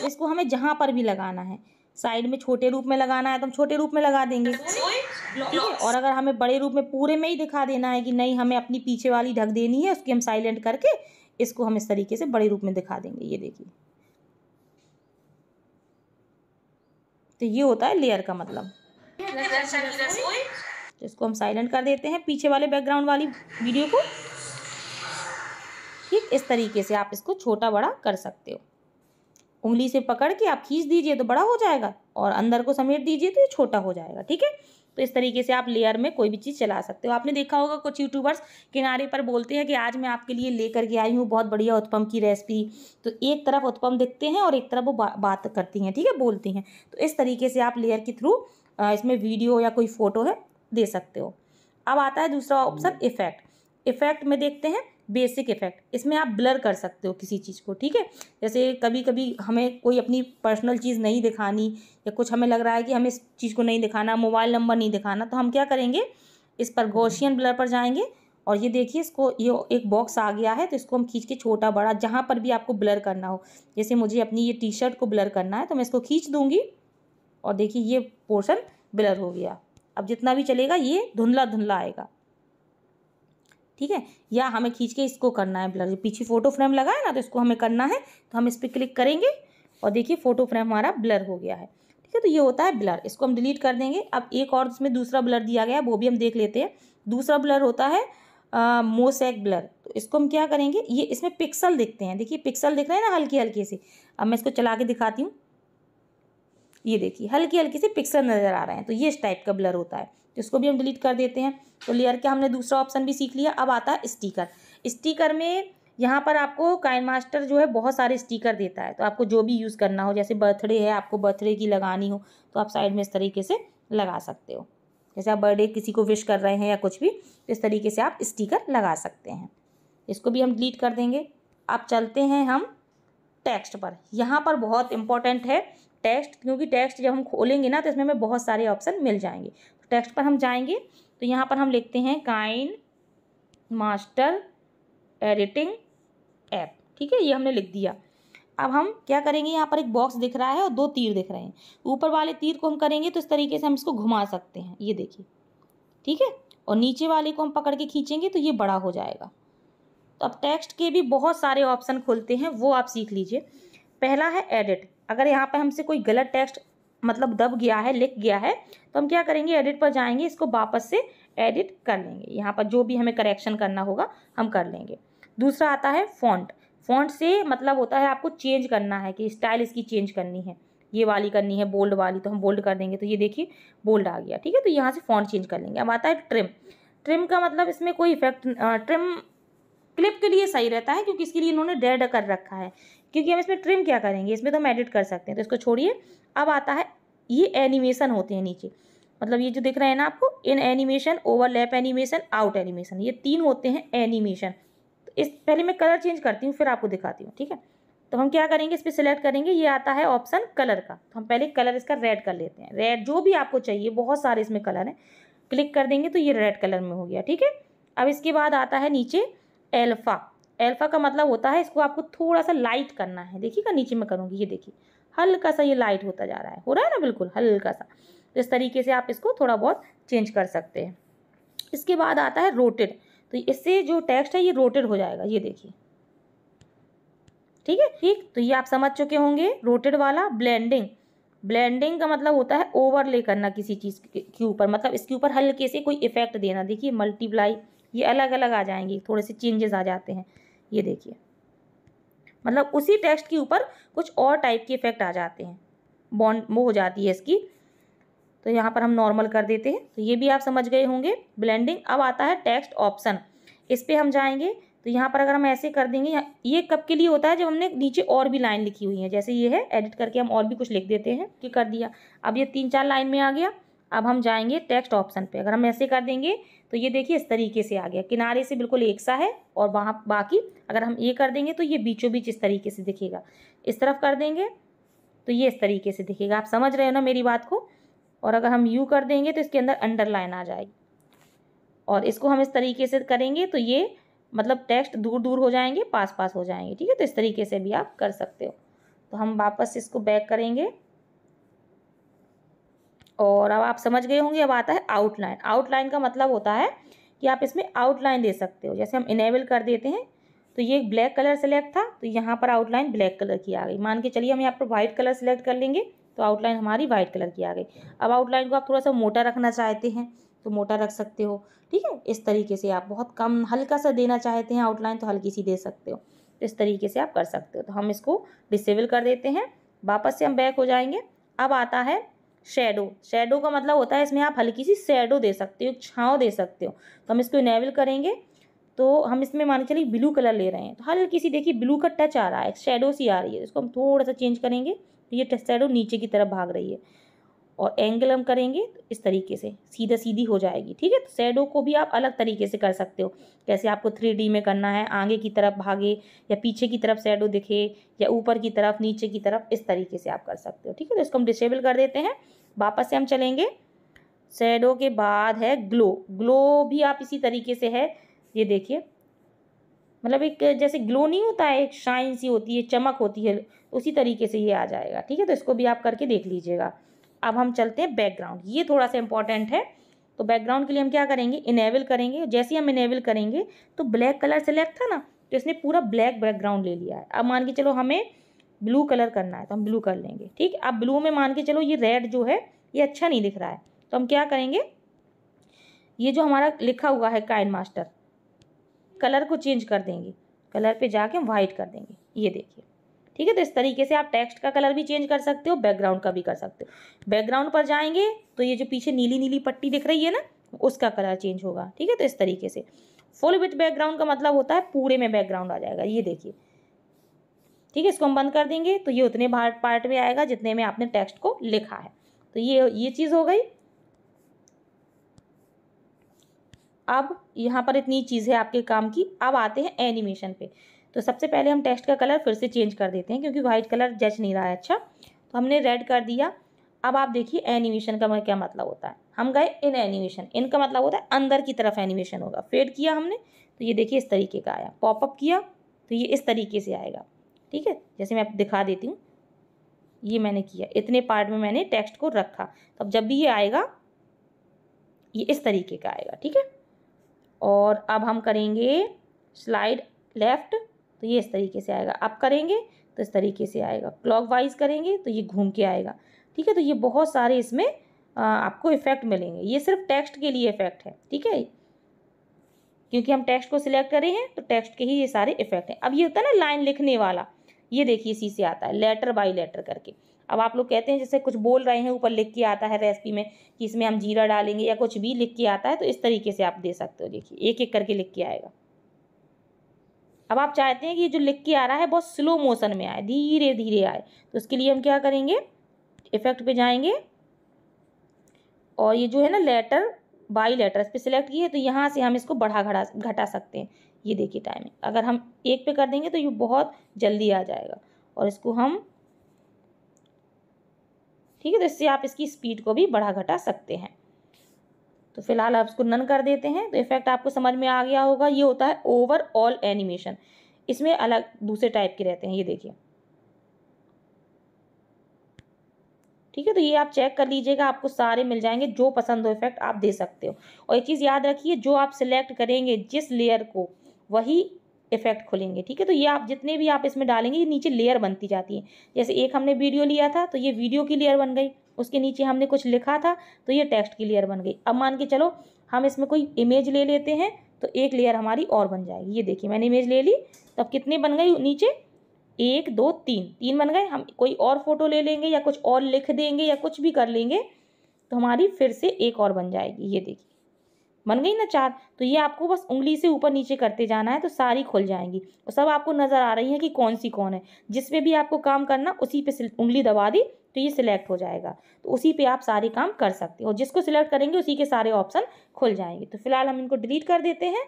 Speaker 1: तो इसको हमें जहाँ पर भी लगाना है साइड में छोटे रूप में लगाना है तो हम छोटे रूप में लगा देंगे अच्छा, ठीक है और अगर हमें बड़े रूप में पूरे में ही दिखा देना है कि नहीं हमें अपनी पीछे वाली ढक देनी है उसकी हम साइलेंट करके इसको हम इस तरीके से बड़े रूप में दिखा देंगे ये देखिए तो ये होता है लेयर का मतलब तो इसको हम साइलेंट कर देते हैं पीछे वाले बैकग्राउंड वाली वीडियो को ठीक इस तरीके से आप इसको छोटा बड़ा कर सकते हो उंगली से पकड़ के आप खींच दीजिए तो बड़ा हो जाएगा और अंदर को समेट दीजिए तो ये छोटा हो जाएगा ठीक है तो इस तरीके से आप लेयर में कोई भी चीज़ चला सकते हो आपने देखा होगा कुछ यूट्यूबर्स किनारे पर बोलते हैं कि आज मैं आपके लिए लेकर के आई हूँ बहुत बढ़िया उत्पम की रेसिपी तो एक तरफ उत्पम दिखते हैं और एक तरफ वो बा, बात करती हैं ठीक है बोलती हैं तो इस तरीके से आप लेयर के थ्रू इसमें वीडियो या कोई फ़ोटो है दे सकते हो अब आता है दूसरा ऑप्शन इफ़ेक्ट इफ़ेक्ट में देखते हैं बेसिक इफेक्ट इसमें आप ब्लर कर सकते हो किसी चीज़ को ठीक है जैसे कभी कभी हमें कोई अपनी पर्सनल चीज़ नहीं दिखानी या कुछ हमें लग रहा है कि हमें इस चीज़ को नहीं दिखाना मोबाइल नंबर नहीं दिखाना तो हम क्या करेंगे इस पर गोशियन ब्लर पर जाएंगे और ये देखिए इसको ये एक बॉक्स आ गया है तो इसको हम खींच के छोटा बड़ा जहाँ पर भी आपको ब्लर करना हो जैसे मुझे अपनी ये टी शर्ट को ब्लर करना है तो मैं इसको खींच दूँगी और देखिए ये पोर्शन ब्लर हो गया अब जितना भी चलेगा ये धुंधला धुंधला आएगा ठीक है या हमें खींच के इसको करना है ब्लर पीछे फोटो फ्रेम लगा है ना तो इसको हमें करना है तो हम इस पर क्लिक करेंगे और देखिए फोटो फ्रेम हमारा ब्लर हो गया है ठीक है तो ये होता है ब्लर इसको हम डिलीट कर देंगे अब एक और इसमें दूसरा ब्लर दिया गया है वो भी हम देख लेते हैं दूसरा ब्लर होता है मोसेक ब्लर तो इसको हम क्या करेंगे ये इसमें पिक्सल देखते हैं देखिए पिक्सल दिख रहे हैं ना हल्के हल्के से अब मैं इसको चला के दिखाती हूँ ये देखिए हल्की हल्की से पिक्सल नज़र आ रहे हैं तो ये इस टाइप का ब्लर होता है इसको भी हम डिलीट कर देते हैं तो लेयर के हमने दूसरा ऑप्शन भी सीख लिया अब आता है स्टीकर स्टीकर में यहाँ पर आपको काइन मास्टर जो है बहुत सारे स्टिकर देता है तो आपको जो भी यूज़ करना हो जैसे बर्थडे है आपको बर्थडे की लगानी हो तो आप साइड में इस तरीके से लगा सकते हो जैसे आप बर्थडे किसी को विश कर रहे हैं या कुछ भी तो इस तरीके से आप स्टिकर लगा सकते हैं इसको भी हम डिलीट कर देंगे अब चलते हैं हम टेक्स्ट पर यहाँ पर बहुत इंपॉर्टेंट है टेक्स्ट क्योंकि टेक्स्ट जब हम खोलेंगे ना तो इसमें हमें बहुत सारे ऑप्शन मिल जाएंगे टेक्स्ट पर हम जाएंगे तो यहाँ पर हम लिखते हैं काइन मास्टर एडिटिंग ऐप ठीक है ये हमने लिख दिया अब हम क्या करेंगे यहाँ पर एक बॉक्स दिख रहा है और दो तीर दिख रहे हैं ऊपर वाले तीर को हम करेंगे तो इस तरीके से हम इसको घुमा सकते हैं ये देखिए ठीक है और नीचे वाले को हम पकड़ के खींचेंगे तो ये बड़ा हो जाएगा तो अब टेक्स्ट के भी बहुत सारे ऑप्शन खुलते हैं वो आप सीख लीजिए पहला है एडिट अगर यहाँ पर हमसे कोई गलत टेक्स्ट मतलब दब गया है लिख गया है तो हम क्या करेंगे एडिट पर जाएंगे इसको वापस से एडिट कर लेंगे यहाँ पर जो भी हमें करेक्शन करना होगा हम कर लेंगे दूसरा आता है फॉन्ट फॉन्ट से मतलब होता है आपको चेंज करना है कि स्टाइल इसकी चेंज करनी है ये वाली करनी है बोल्ड वाली तो हम बोल्ड कर देंगे तो ये देखिए बोल्ड आ गया ठीक है तो यहाँ से फॉन्ट चेंज कर लेंगे अब आता है ट्रिम ट्रिम का मतलब इसमें कोई इफेक्ट ट्रिम क्लिप के लिए सही रहता है क्योंकि इसके लिए इन्होंने डेड कर रखा है क्योंकि हम इसमें ट्रिम क्या करेंगे इसमें तो हम एडिट कर सकते हैं तो इसको छोड़िए अब आता है ये एनिमेशन होते हैं नीचे मतलब ये जो दिख रहे हैं ना आपको in animation overlap animation out animation ये तीन होते हैं एनिमेशन तो इस पहले मैं कलर चेंज करती हूँ फिर आपको दिखाती हूँ ठीक है तो हम क्या करेंगे इस पर सिलेक्ट करेंगे ये आता है ऑप्शन कलर का तो हम पहले कलर इसका रेड कर लेते हैं रेड जो भी आपको चाहिए बहुत सारे इसमें कलर हैं क्लिक कर देंगे तो ये रेड कलर में हो गया ठीक है अब इसके बाद आता है नीचे एल्फ़ा एल्फ़ा का मतलब होता है इसको आपको थोड़ा सा लाइट करना है देखिएगा नीचे मैं करूँगी ये देखिए हल्का सा ये लाइट होता जा रहा है हो रहा है ना बिल्कुल हल्का सा तो इस तरीके से आप इसको थोड़ा बहुत चेंज कर सकते हैं इसके बाद आता है रोटेड तो इससे जो टेक्स्ट है ये रोटेड हो जाएगा ये देखिए ठीक है ठीक तो ये आप समझ चुके होंगे रोटेड वाला ब्लेंडिंग ब्लेंडिंग का मतलब होता है ओवरले करना किसी चीज़ के ऊपर मतलब इसके ऊपर हल्के से कोई इफेक्ट देना देखिए मल्टीप्लाई ये अलग अलग आ जाएंगे थोड़े से चेंजेस आ जाते हैं ये देखिए मतलब उसी टेक्स्ट के ऊपर कुछ और टाइप के इफेक्ट आ जाते हैं बॉन्ड वो हो जाती है इसकी तो यहाँ पर हम नॉर्मल कर देते हैं तो ये भी आप समझ गए होंगे ब्लेंडिंग अब आता है टेक्स्ट ऑप्शन इस पर हम जाएंगे तो यहाँ पर अगर हम ऐसे कर देंगे ये कब के लिए होता है जब हमने नीचे और भी लाइन लिखी हुई है जैसे ये है एडिट करके हम और भी कुछ लिख देते हैं कि कर दिया अब ये तीन चार लाइन में आ गया अब हम जाएंगे टेक्स्ट ऑप्शन पे अगर हम ऐसे कर देंगे तो ये देखिए इस तरीके से आ गया किनारे से बिल्कुल एक सा है और वहाँ बाकी अगर हम ये कर देंगे तो ये बीचों बीच इस तरीके से दिखेगा इस तरफ कर देंगे तो ये इस तरीके से दिखेगा आप समझ रहे हो ना मेरी बात को और अगर हम यू कर देंगे तो इसके अंदर अंडरलाइन आ जाएगी और इसको हम इस तरीके से करेंगे तो ये मतलब टेक्स्ट दूर दूर हो जाएंगे पास पास हो जाएंगे ठीक है तो इस तरीके से भी आप कर सकते हो तो हम वापस इसको बैक करेंगे और अब आप समझ गए होंगे अब आता है आउटलाइन आउटलाइन का मतलब होता है कि आप इसमें आउटलाइन दे सकते हो जैसे हम इनेबल कर देते हैं तो ये ब्लैक कलर सेलेक्ट था तो यहाँ पर आउटलाइन ब्लैक कलर की आ गई मान के चलिए हम यहाँ पर वाइट कलर सेलेक्ट कर लेंगे तो आउटलाइन हमारी वाइट कलर की आ गई अब आउटलाइन को आप थोड़ा सा मोटा रखना चाहते हैं तो मोटा रख सकते हो ठीक है इस तरीके से आप बहुत कम हल्का सा देना चाहते हैं आउटलाइन तो हल्की सी दे सकते हो तो इस तरीके से आप कर सकते हो तो हम इसको डिसेबल कर देते हैं वापस से हम बैक हो जाएंगे अब आता है शेडो शेडो का मतलब होता है इसमें आप हल्की सी शेडो दे सकते हो छाँव दे सकते हो तो हम इसको इनेबल करेंगे तो हम इसमें मान के चलिए ब्लू कलर ले रहे हैं तो हल्की सी देखिए ब्लू का टच आ रहा है शेडो सी आ रही है इसको हम थोड़ा सा चेंज करेंगे तो ये शेडो नीचे की तरफ भाग रही है और एंगल हम करेंगे तो इस तरीके से सीधा सीधी हो जाएगी ठीक है तो शेडो को भी आप अलग तरीके से कर सकते हो जैसे आपको थ्री डी में करना है आगे की तरफ भागे या पीछे की तरफ सैडो दिखे या ऊपर की तरफ नीचे की तरफ इस तरीके से आप कर सकते हो ठीक है तो इसको हम डिसेबल कर देते हैं वापस से हम चलेंगे सैडो के बाद है ग्लो ग्लो भी आप इसी तरीके से है ये देखिए मतलब एक जैसे ग्लो नहीं होता है एक शाइन सी होती है चमक होती है उसी तरीके से ये आ जाएगा ठीक है तो इसको भी आप करके देख लीजिएगा अब हम चलते हैं बैकग्राउंड ये थोड़ा सा इंपॉर्टेंट है तो बैकग्राउंड के लिए हम क्या करेंगे इनेबल करेंगे जैसे ही हम इनेबल करेंगे तो ब्लैक कलर सेलेक्ट था ना तो इसने पूरा ब्लैक बैकग्राउंड ले लिया है अब मान के चलो हमें ब्लू कलर करना है तो हम ब्लू कर लेंगे ठीक अब ब्लू में मान के चलो ये रेड जो है ये अच्छा नहीं दिख रहा है तो हम क्या करेंगे ये जो हमारा लिखा हुआ है काइन मास्टर कलर को चेंज कर देंगे कलर पे जाके हम वाइट कर देंगे ये देखिए ठीक है तो इस तरीके से आप टेक्स्ट का कलर भी चेंज कर सकते हो बैकग्राउंड का भी कर सकते हो बैकग्राउंड पर जाएंगे तो ये जो पीछे नीली नीली पट्टी दिख रही है ना उसका कलर चेंज होगा ठीक है तो इस तरीके से फुल विथ बैकग्राउंड का मतलब होता है पूरे में बैकग्राउंड आ जाएगा ये देखिए ठीक है इसको हम बंद कर देंगे तो ये उतने पार्ट में आएगा जितने में आपने टेक्स्ट को लिखा है तो ये ये चीज़ हो गई अब यहाँ पर इतनी चीज़ है आपके काम की अब आते हैं एनिमेशन पे तो सबसे पहले हम टेक्स्ट का कलर फिर से चेंज कर देते हैं क्योंकि वाइट कलर जच नहीं रहा है अच्छा तो हमने रेड कर दिया अब आप देखिए एनिमेशन का क्या मतलब होता है हम गए इन एनिमेशन इन का मतलब होता है अंदर की तरफ एनिमेशन होगा फेड किया हमने तो ये देखिए इस तरीके का आया पॉपअप किया तो ये इस तरीके से आएगा ठीक है जैसे मैं आप दिखा देती हूँ ये मैंने किया इतने पार्ट में मैंने टेक्स्ट को रखा तो अब जब भी ये आएगा ये इस तरीके का आएगा ठीक है और अब हम करेंगे स्लाइड लेफ्ट तो ये इस तरीके से आएगा अप करेंगे तो इस तरीके से आएगा क्लॉक वाइज करेंगे तो ये घूम के आएगा ठीक है तो ये बहुत सारे इसमें आपको इफ़ेक्ट मिलेंगे ये सिर्फ टेक्स्ट के लिए इफ़ेक्ट है ठीक है क्योंकि हम टेक्स्ट को सिलेक्ट करें हैं तो टेक्स्ट के ही ये सारे इफ़ेक्ट हैं अब ये होता है ना लाइन लिखने वाला ये देखिए इसी से आता है लेटर बाय लेटर करके अब आप लोग कहते हैं जैसे कुछ बोल रहे हैं ऊपर लिख के आता है रेसिपी में कि इसमें हम जीरा डालेंगे या कुछ भी लिख के आता है तो इस तरीके से आप दे सकते हो देखिए एक एक करके लिख के आएगा अब आप चाहते हैं कि ये जो लिख के आ रहा है बहुत स्लो मोशन में आए धीरे धीरे आए तो उसके लिए हम क्या करेंगे इफेक्ट पे जाएंगे और ये जो है ना लेटर बाई लेटर इस पर सिलेक्ट किए तो यहाँ से हम इसको बढ़ा घटा घटा सकते हैं ये देखिए टाइमिंग अगर हम एक पे कर देंगे तो ये बहुत जल्दी आ जाएगा और इसको हम ठीक है तो इससे आप इसकी स्पीड को भी बढ़ा घटा सकते हैं तो फिलहाल आप इसको नन कर देते हैं तो इफेक्ट आपको समझ में आ गया होगा ये होता है ओवरऑल एनिमेशन इसमें अलग दूसरे टाइप के रहते हैं ये देखिए ठीक है तो ये आप चेक कर लीजिएगा आपको सारे मिल जाएंगे जो पसंद हो इफेक्ट आप दे सकते हो और एक चीज़ याद रखिए जो आप सिलेक्ट करेंगे जिस लेयर को वही इफेक्ट खोलेंगे ठीक है तो ये आप जितने भी आप इसमें डालेंगे ये नीचे लेयर बनती जाती है जैसे एक हमने वीडियो लिया था तो ये वीडियो की लेयर बन गई उसके नीचे हमने कुछ लिखा था तो ये टेक्स्ट की लेयर बन गई अब मान के चलो हम इसमें कोई इमेज ले लेते हैं तो एक लेयर हमारी और बन जाएगी ये देखिए मैंने इमेज ले ली तो अब कितने बन गई नीचे एक दो तीन तीन बन गए हम कोई और फोटो ले लेंगे या कुछ और लिख देंगे या कुछ भी कर लेंगे तो हमारी फिर से एक और बन जाएगी ये देखिए बन गई ना चार तो ये आपको बस उंगली से ऊपर नीचे करते जाना है तो सारी खुल जाएंगी और सब आपको नज़र आ रही है कि कौन सी कौन है जिस पे भी आपको काम करना उसी पे उंगली दबा दी तो ये सिलेक्ट हो जाएगा तो उसी पे आप सारे काम कर सकते हो जिसको सिलेक्ट करेंगे उसी के सारे ऑप्शन खुल जाएंगे तो फिलहाल हम इनको डिलीट कर देते हैं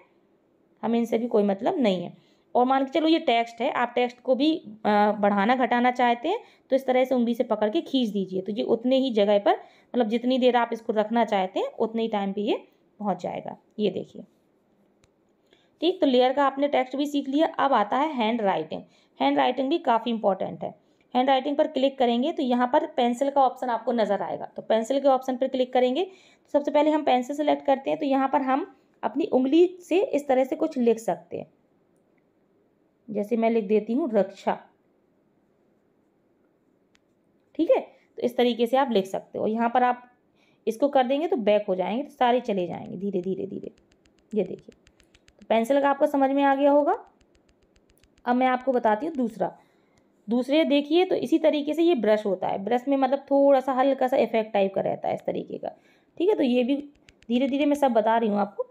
Speaker 1: हमें इनसे भी कोई मतलब नहीं है और मान के चलो ये टेक्स्ट है आप टेक्स्ट को भी बढ़ाना घटाना चाहते हैं तो इस तरह से उंगली से पकड़ के खींच दीजिए तो ये उतने ही जगह पर मतलब जितनी देर आप इसको रखना चाहते हैं उतने ही टाइम पर ये पहुँच जाएगा ये देखिए ठीक तो लेयर का आपने टेक्स्ट भी सीख लिया अब आता है हैंड राइटिंग हैंड राइटिंग भी काफ़ी इंपॉर्टेंट है हैंड राइटिंग पर क्लिक करेंगे तो यहाँ पर पेंसिल का ऑप्शन आपको नज़र आएगा तो पेंसिल के ऑप्शन पर क्लिक करेंगे तो सबसे पहले हम पेंसिल सेलेक्ट करते हैं तो यहाँ पर हम अपनी उंगली से इस तरह से कुछ लिख सकते हैं जैसे मैं लिख देती हूँ रक्षा ठीक है तो इस तरीके से आप लिख सकते हो यहाँ पर आप इसको कर देंगे तो बैक हो जाएंगे तो सारे चले जाएंगे धीरे धीरे धीरे ये देखिए तो पेंसिल का आपको समझ में आ गया होगा अब मैं आपको बताती हूँ दूसरा दूसरे देखिए तो इसी तरीके से ये ब्रश होता है ब्रश में मतलब थोड़ा सा हल्का सा इफेक्ट टाइप का रहता है इस तरीके का ठीक है तो ये भी धीरे धीरे मैं सब बता रही हूँ आपको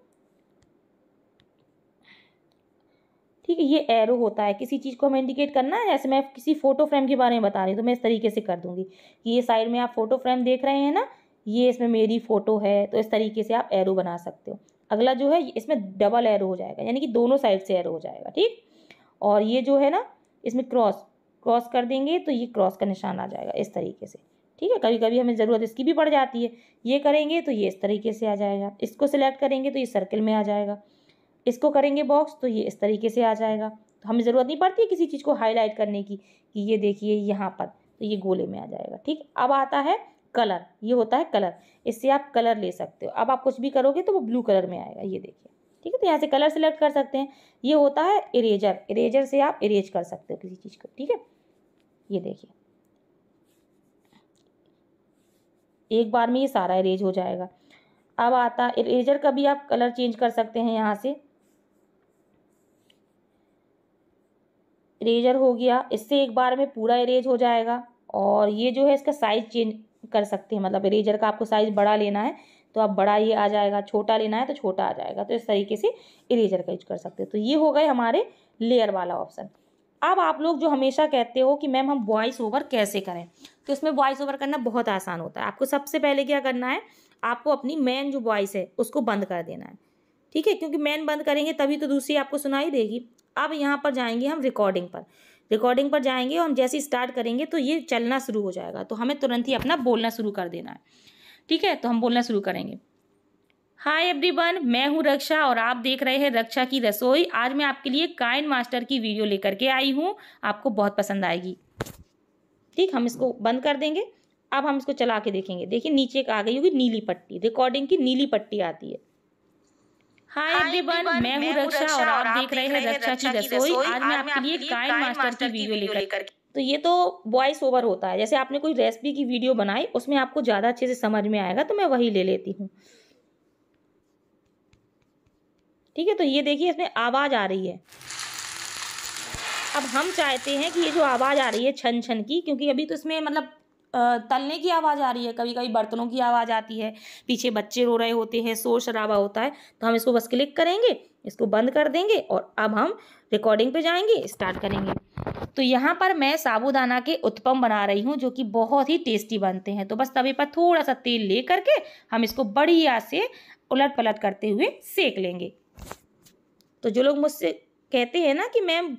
Speaker 1: ठीक है ये एरो होता है किसी चीज़ को हमें इंडिकेट करना है जैसे मैं किसी फोटो फ्रेम के बारे में बता रही हूँ तो मैं इस तरीके से कर दूँगी कि ये साइड में आप फोटो फ्रेम देख रहे हैं ना ये इसमें मेरी फ़ोटो है तो इस तरीके से आप एरो बना सकते हो अगला जो है इसमें डबल एरो हो जाएगा यानी कि दोनों साइड से एरो हो जाएगा ठीक और ये जो है ना इसमें क्रॉस क्रॉस कर देंगे तो ये क्रॉस का निशान आ जाएगा इस तरीके से ठीक है कभी कभी हमें ज़रूरत इसकी भी पड़ जाती है ये करेंगे तो ये इस तरीके से आ जाएगा इसको सिलेक्ट करेंगे तो ये सर्कल में आ जाएगा इसको करेंगे बॉक्स तो ये इस तरीके से आ जाएगा तो हमें ज़रूरत नहीं पड़ती किसी चीज़ को हाईलाइट करने की कि ये देखिए यहाँ पर तो ये गोले में आ जाएगा ठीक अब आता है कलर ये होता है कलर इससे आप कलर ले सकते हो अब आप कुछ भी करोगे तो वो ब्लू कलर में आएगा ये देखिए ठीक है तो यहाँ से कलर सेलेक्ट कर सकते हैं ये होता है इरेजर इरेजर से आप इरेज कर सकते हो किसी चीज़ को ठीक है ये देखिए एक बार में ये सारा इरेज हो जाएगा अब आता इरेजर का भी आप कलर चेंज कर सकते हैं यहाँ से इरेजर हो गया इससे एक बार में पूरा इरेज हो जाएगा और ये जो है इसका साइज़ चेंज कर सकते हैं मतलब इरेजर का आपको साइज़ बड़ा लेना है तो आप बड़ा ये आ जाएगा छोटा लेना है तो छोटा आ जाएगा तो इस तरीके से इरेजर का यूज कर सकते हैं तो ये हो गए हमारे लेयर वाला ऑप्शन अब आप लोग जो हमेशा कहते हो कि मैम हम वॉइस ओवर कैसे करें तो इसमें वॉइस ओवर करना बहुत आसान होता है आपको सबसे पहले क्या करना है आपको अपनी मेन जो वॉइस है उसको बंद कर देना है ठीक है क्योंकि मेन बंद करेंगे तभी तो दूसरी आपको सुनाई देगी अब यहाँ पर जाएंगे हम रिकॉर्डिंग पर रिकॉर्डिंग पर जाएंगे और हम जैसे स्टार्ट करेंगे तो ये चलना शुरू हो जाएगा तो हमें तुरंत ही अपना बोलना शुरू कर देना है ठीक है तो हम बोलना शुरू करेंगे हाय एवरीवन मैं हूं रक्षा और आप देख रहे हैं रक्षा की रसोई आज मैं आपके लिए काइन मास्टर की वीडियो लेकर के आई हूं आपको बहुत पसंद आएगी ठीक हम इसको बंद कर देंगे अब हम इसको चला के देखेंगे देखिए नीचे आ गई होगी नीली पट्टी रिकॉर्डिंग की नीली पट्टी आती है हाय एवरीवन मैं हूँ रक्षा और आप देख रहे हैं रक्षा की रसोई आज मैं आपके लिए काइन मास्टर की वीडियो लेकर तो ये तो वॉइस ओवर होता है जैसे आपने कोई रेसिपी की वीडियो बनाई उसमें आपको ज़्यादा अच्छे से समझ में आएगा तो मैं वही ले लेती हूँ ठीक है तो ये देखिए इसमें आवाज़ आ रही है अब हम चाहते हैं कि ये जो आवाज़ आ रही है छन छन की क्योंकि अभी तो इसमें मतलब तलने की आवाज़ आ रही है कभी कभी बर्तनों की आवाज़ आती है पीछे बच्चे रो रहे होते हैं शोर शराबा होता है तो हम इसको बस क्लिक करेंगे इसको बंद कर देंगे और अब हम रिकॉर्डिंग पे जाएंगे स्टार्ट करेंगे तो यहाँ पर मैं साबुदाना के उत्पम बना रही हूँ जो कि बहुत ही टेस्टी बनते हैं तो बस तवे पर थोड़ा सा तेल ले करके हम इसको बढ़िया से उलट पलट करते हुए सेक लेंगे तो जो लोग मुझसे कहते हैं ना कि मैम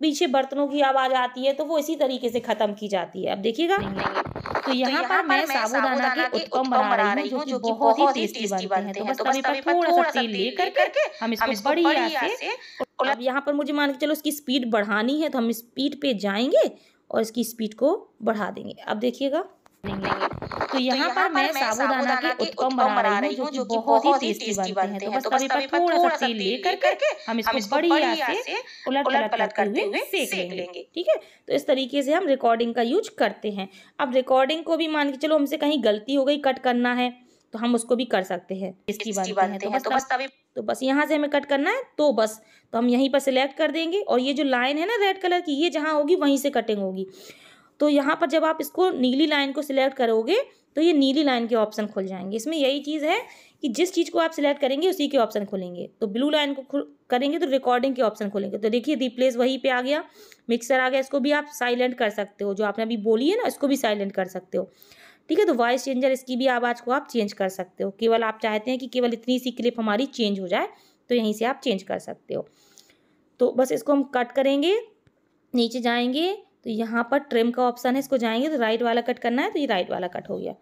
Speaker 1: पीछे बर्तनों की आवाज़ आती है तो वो इसी तरीके से ख़त्म की जाती है अब देखिएगा तो, तो यहाँ पर मैं साबुदाना के उत्पम बना रही हूँ जो कि बहुत ही टेस्टी बनते हैं तो बस तो तवे पर थोड़ा सा तेल लेकर करके हम इसको बड़ी आँच से अब यहाँ पर मुझे मान के चलो इसकी स्पीड बढ़ानी है तो हम स्पीड पे जाएंगे और इसकी स्पीड को बढ़ा देंगे अब देखिएगा तो, तो यहाँ पर मैं साबुदाना के उत्पम बना रही हूँ जो कि बहुत ही टेस्टी बनते हैं तो बस तवे तो पर थोड़ा सा तेल लेकर करके हम इसको बड़ी से उलट पलट करते हुए सेक लेंगे ठीक है तो इस तरीके से हम रिकॉर्डिंग का यूज करते हैं अब रिकॉर्डिंग को भी मान के चलो हमसे कहीं गलती हो गई कट करना है तो हम उसको भी कर सकते हैं टेस्टी बनते हैं तो बस तो, तो बस यहाँ से हमें कट करना है तो बस तो हम यहीं पर सिलेक्ट कर देंगे और ये जो लाइन है ना रेड कलर की ये जहाँ होगी वहीं से कटिंग होगी तो यहाँ पर जब आप इसको नीली लाइन को सिलेक्ट करोगे तो ये नीली लाइन के ऑप्शन खुल जाएंगे इसमें यही चीज़ है कि जिस चीज़ को आप सिलेक्ट करेंगे उसी के ऑप्शन खुलेंगे तो ब्लू लाइन को करेंगे तो रिकॉर्डिंग के ऑप्शन खुलेंगे तो देखिए रिप्लेस वहीं पे आ गया मिक्सर आ गया इसको भी आप साइलेंट कर सकते हो जो आपने अभी बोली है ना इसको भी साइलेंट कर सकते हो ठीक है तो वॉइस चेंजर इसकी भी आवाज़ को आप चेंज कर सकते हो केवल आप चाहते हैं कि केवल इतनी सी क्लिप हमारी चेंज हो जाए तो यहीं से आप चेंज कर सकते हो तो बस इसको हम कट करेंगे नीचे जाएंगे तो यहाँ पर ट्रिम का ऑप्शन है इसको जाएंगे तो राइट वाला कट करना है तो ये राइट वाला कट हो गया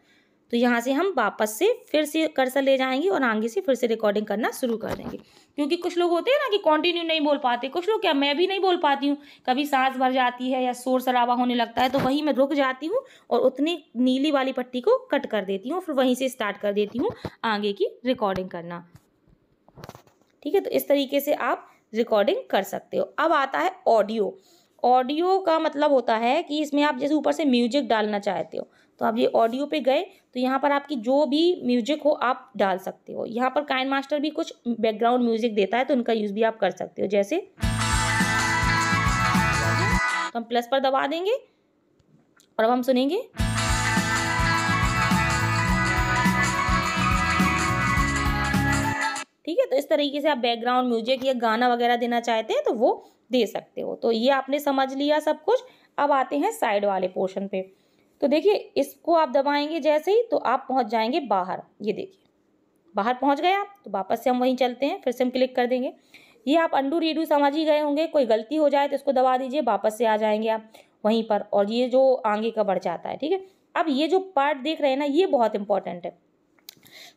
Speaker 1: तो यहाँ से हम वापस से फिर से कर्सर ले जाएंगे और आगे से फिर से रिकॉर्डिंग करना शुरू कर देंगे क्योंकि कुछ लोग होते हैं ना कि कंटिन्यू नहीं बोल पाते कुछ लोग क्या मैं भी नहीं बोल पाती हूँ कभी सांस भर जाती है या शोर शराबा होने लगता है तो वहीं मैं रुक जाती हूँ और उतनी नीली वाली पट्टी को कट कर देती हूँ फिर वहीं से स्टार्ट कर देती हूँ आगे की रिकॉर्डिंग करना ठीक है तो इस तरीके से आप रिकॉर्डिंग कर सकते हो अब आता है ऑडियो ऑडियो का मतलब होता है कि इसमें आप जैसे ऊपर से म्यूजिक डालना चाहते हो तो आप ये ऑडियो पे गए तो यहाँ पर आपकी जो भी म्यूजिक हो आप डाल सकते हो यहाँ पर काइन मास्टर भी कुछ बैकग्राउंड म्यूजिक देता है तो उनका यूज़ भी आप कर सकते हो जैसे तो हम प्लस पर दबा देंगे और अब हम सुनेंगे ठीक है तो इस तरीके से आप बैकग्राउंड म्यूजिक या गाना वगैरह देना चाहते हैं तो वो दे सकते हो तो ये आपने समझ लिया सब कुछ अब आते हैं साइड वाले पोर्शन पे तो देखिए इसको आप दबाएंगे जैसे ही तो आप पहुंच जाएंगे बाहर ये देखिए बाहर पहुंच गए आप तो वापस से हम वहीं चलते हैं फिर से हम क्लिक कर देंगे ये आप अंडू रीडू समझ ही गए होंगे कोई गलती हो जाए तो इसको दबा दीजिए वापस से आ जाएंगे आप वहीं पर और ये जो आगे का बढ़ जाता है ठीक है अब ये जो पार्ट देख रहे हैं ना ये बहुत इंपॉर्टेंट है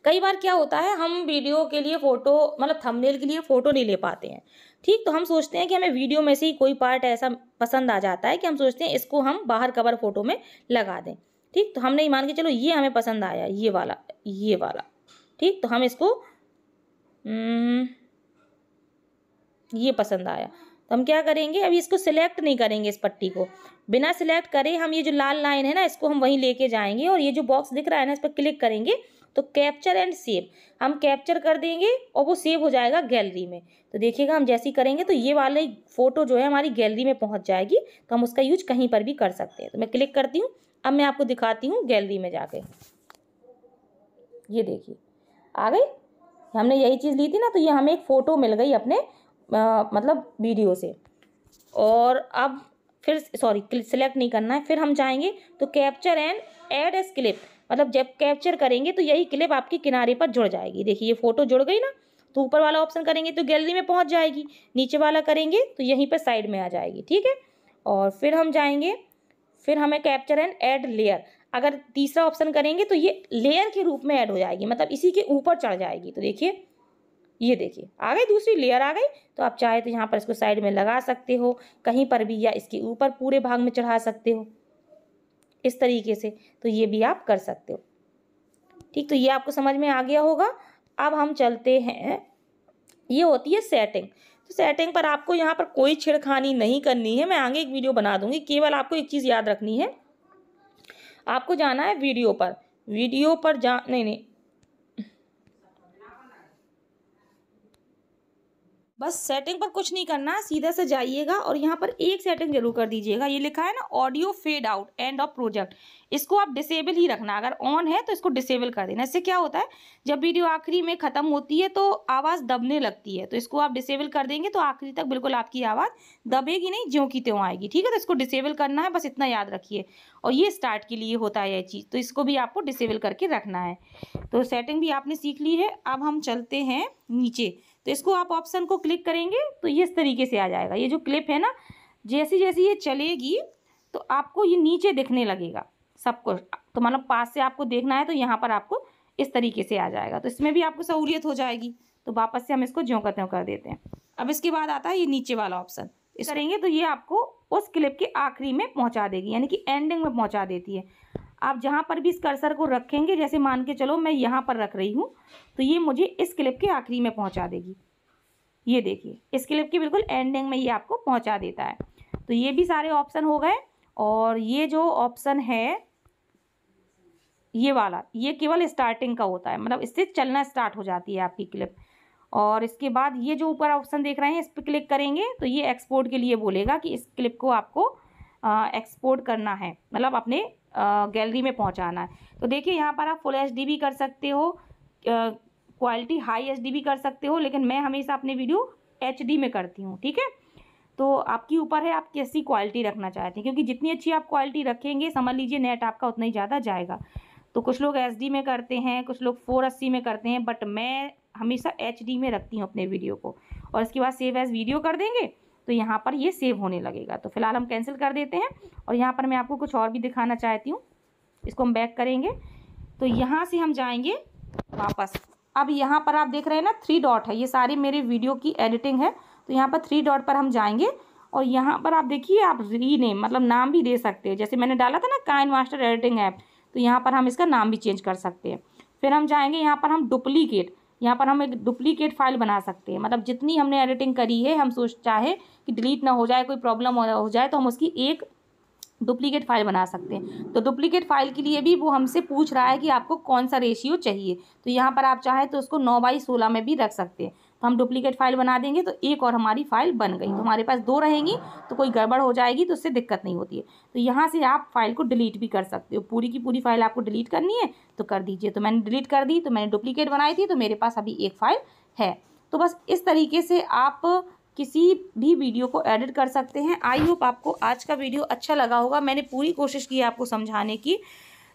Speaker 1: कई बार क्या होता है हम वीडियो के लिए फ़ोटो मतलब थंबनेल के लिए फ़ोटो नहीं ले पाते हैं ठीक तो हम सोचते हैं कि हमें वीडियो में से ही कोई पार्ट ऐसा पसंद आ जाता है कि हम सोचते हैं इसको हम बाहर कवर फोटो में लगा दें ठीक तो हमने मान के चलो ये हमें पसंद आया ये वाला ये वाला ठीक तो हम इसको हम्म, ये पसंद आया तो हम क्या करेंगे अभी इसको सिलेक्ट नहीं करेंगे इस पट्टी को बिना सिलेक्ट करे हम ये जो लाल लाइन है ना इसको हम वहीं लेके जाएंगे और ये जो बॉक्स दिख रहा है ना इस पर क्लिक करेंगे तो कैप्चर एंड सेव हम कैप्चर कर देंगे और वो सेव हो जाएगा गैलरी में तो देखिएगा हम जैसी करेंगे तो ये वाले फ़ोटो जो है हमारी गैलरी में पहुँच जाएगी तो हम उसका यूज कहीं पर भी कर सकते हैं तो मैं क्लिक करती हूँ अब मैं आपको दिखाती हूँ गैलरी में जाके ये देखिए आ गई हमने यही चीज़ ली थी ना तो ये हमें एक फ़ोटो मिल गई अपने आ, मतलब वीडियो से और अब फिर सॉरी सिलेक्ट नहीं करना है फिर हम जाएंगे तो capture and add as clip मतलब जब कैप्चर करेंगे तो यही क्लिप आपके किनारे पर जुड़ जाएगी देखिए ये फोटो जुड़ गई ना तो ऊपर वाला ऑप्शन करेंगे तो गैलरी में पहुंच जाएगी नीचे वाला करेंगे तो यहीं पर साइड में आ जाएगी ठीक है और फिर हम जाएंगे फिर हमें कैप्चर एंड ऐड लेयर अगर तीसरा ऑप्शन करेंगे तो ये लेयर के रूप में ऐड हो जाएगी मतलब इसी के ऊपर चढ़ जाएगी तो देखिए ये देखिए आ गई दूसरी लेयर आ गई तो आप चाहे तो यहाँ पर इसको साइड में लगा सकते हो कहीं पर भी या इसके ऊपर पूरे भाग में चढ़ा सकते हो इस तरीके से तो ये भी आप कर सकते हो ठीक तो ये आपको समझ में आ गया होगा अब हम चलते हैं ये होती है सेटिंग तो सेटिंग पर आपको यहाँ पर कोई छिड़खानी नहीं करनी है मैं आगे एक वीडियो बना दूंगी केवल आपको एक चीज़ याद रखनी है आपको जाना है वीडियो पर वीडियो पर जा नहीं नहीं बस सेटिंग पर कुछ नहीं करना सीधा से जाइएगा और यहाँ पर एक सेटिंग जरूर कर दीजिएगा ये लिखा है ना audio fade out end of project इसको आप डिसेबल ही रखना अगर ऑन है तो इसको डिसेबल कर देना इससे क्या होता है जब वीडियो आखिरी में ख़त्म होती है तो आवाज़ दबने लगती है तो इसको आप डिसेबल कर देंगे तो आखिरी तक बिल्कुल आपकी आवाज़ दबेगी नहीं ज्यों की त्यों आएगी ठीक है तो इसको डिसेबल करना है बस इतना याद रखिए और ये स्टार्ट के लिए होता है ये चीज़ तो इसको भी आपको डिसेबल करके रखना है तो सेटिंग भी आपने सीख ली है अब हम चलते हैं नीचे तो इसको आप ऑप्शन को क्लिक करेंगे तो ये इस तरीके से आ जाएगा ये जो क्लिप है ना जैसी जैसी ये चलेगी तो आपको ये नीचे दिखने लगेगा सब कुछ तो मतलब पास से आपको देखना है तो यहाँ पर आपको इस तरीके से आ जाएगा तो इसमें भी आपको सहूलियत हो जाएगी तो वापस से हम इसको ज्यों का त्यों कर देते हैं अब इसके बाद आता है ये नीचे वाला ऑप्शन इस करेंगे तो ये आपको उस क्लिप के आखिरी में पहुँचा देगी यानी कि एंडिंग में पहुँचा देती है आप जहाँ पर भी इस कर्सर को रखेंगे जैसे मान के चलो मैं यहाँ पर रख रही हूँ तो ये मुझे इस क्लिप के आखिरी में पहुँचा देगी ये देखिए इस क्लिप की बिल्कुल एंडिंग में ये आपको पहुँचा देता है तो ये भी सारे ऑप्शन हो गए और ये जो ऑप्शन है ये वाला ये केवल स्टार्टिंग का होता है मतलब इससे चलना स्टार्ट हो जाती है आपकी क्लिप और इसके बाद ये जो ऊपर ऑप्शन देख रहे हैं इस पर क्लिक करेंगे तो ये एक्सपोर्ट के लिए बोलेगा कि इस क्लिप को आपको एक्सपोर्ट करना है मतलब अपने गैलरी में पहुंचाना है तो देखिए यहाँ पर आप फुल एच भी कर सकते हो क्वालिटी हाई एच भी कर सकते हो लेकिन मैं हमेशा अपने वीडियो एच में करती हूँ ठीक है तो आपके ऊपर है आप कैसी क्वालिटी रखना चाहते हैं क्योंकि जितनी अच्छी आप क्वालिटी रखेंगे समझ लीजिए नेट आपका उतना ही ज़्यादा जाएगा तो कुछ लोग एच में करते हैं कुछ लोग फोर में करते हैं बट मैं हमेशा एच में रखती हूँ अपने वीडियो को और इसके बाद सेव एज वीडियो कर देंगे तो यहाँ पर ये सेव होने लगेगा तो फिलहाल हम कैंसिल कर देते हैं और यहाँ पर मैं आपको कुछ और भी दिखाना चाहती हूँ इसको हम बैक करेंगे तो यहाँ से हम जाएंगे वापस अब यहाँ पर आप देख रहे हैं ना थ्री डॉट है ये सारी मेरे वीडियो की एडिटिंग है तो यहाँ पर थ्री डॉट पर हम जाएंगे और यहाँ पर आप देखिए आप री नेम मतलब नाम भी दे सकते हैं जैसे मैंने डाला था ना काइन मास्टर एडिटिंग ऐप तो यहाँ पर हम इसका नाम भी चेंज कर सकते हैं फिर हम जाएंगे यहाँ पर हम डुप्लीकेट यहाँ पर हम एक डुप्लीकेट फाइल बना सकते हैं मतलब जितनी हमने एडिटिंग करी है हम सोच चाहे कि डिलीट ना हो जाए कोई प्रॉब्लम हो जाए तो हम उसकी एक डुप्लीकेट फाइल बना सकते हैं तो डुप्लीकेट फाइल के लिए भी वो हमसे पूछ रहा है कि आपको कौन सा रेशियो चाहिए तो यहाँ पर आप चाहें तो उसको नौ बाई सोलह में भी रख सकते हैं तो हम डुप्लीकेट फाइल बना देंगे तो एक और हमारी फाइल बन गई तो हमारे पास दो रहेंगी तो कोई गड़बड़ हो जाएगी तो उससे दिक्कत नहीं होती है तो यहाँ से आप फाइल को डिलीट भी कर सकते हो पूरी की पूरी फाइल आपको डिलीट करनी है तो कर दीजिए तो मैंने डिलीट कर दी तो मैंने डुप्लीकेट बनाई थी तो मेरे पास अभी एक फाइल है तो बस इस तरीके से आप किसी भी वीडियो को एडिट कर सकते हैं आई होप आपको आज का वीडियो अच्छा लगा होगा मैंने पूरी कोशिश की आपको समझाने की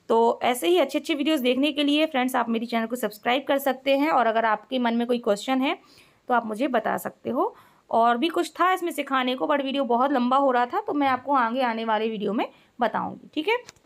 Speaker 1: तो ऐसे ही अच्छे अच्छे वीडियोस देखने के लिए फ्रेंड्स आप मेरी चैनल को सब्सक्राइब कर सकते हैं और अगर आपके मन में कोई क्वेश्चन है तो आप मुझे बता सकते हो और भी कुछ था इसमें सिखाने को बट वीडियो बहुत लंबा हो रहा था तो मैं आपको आगे आने वाले वीडियो में बताऊँगी ठीक है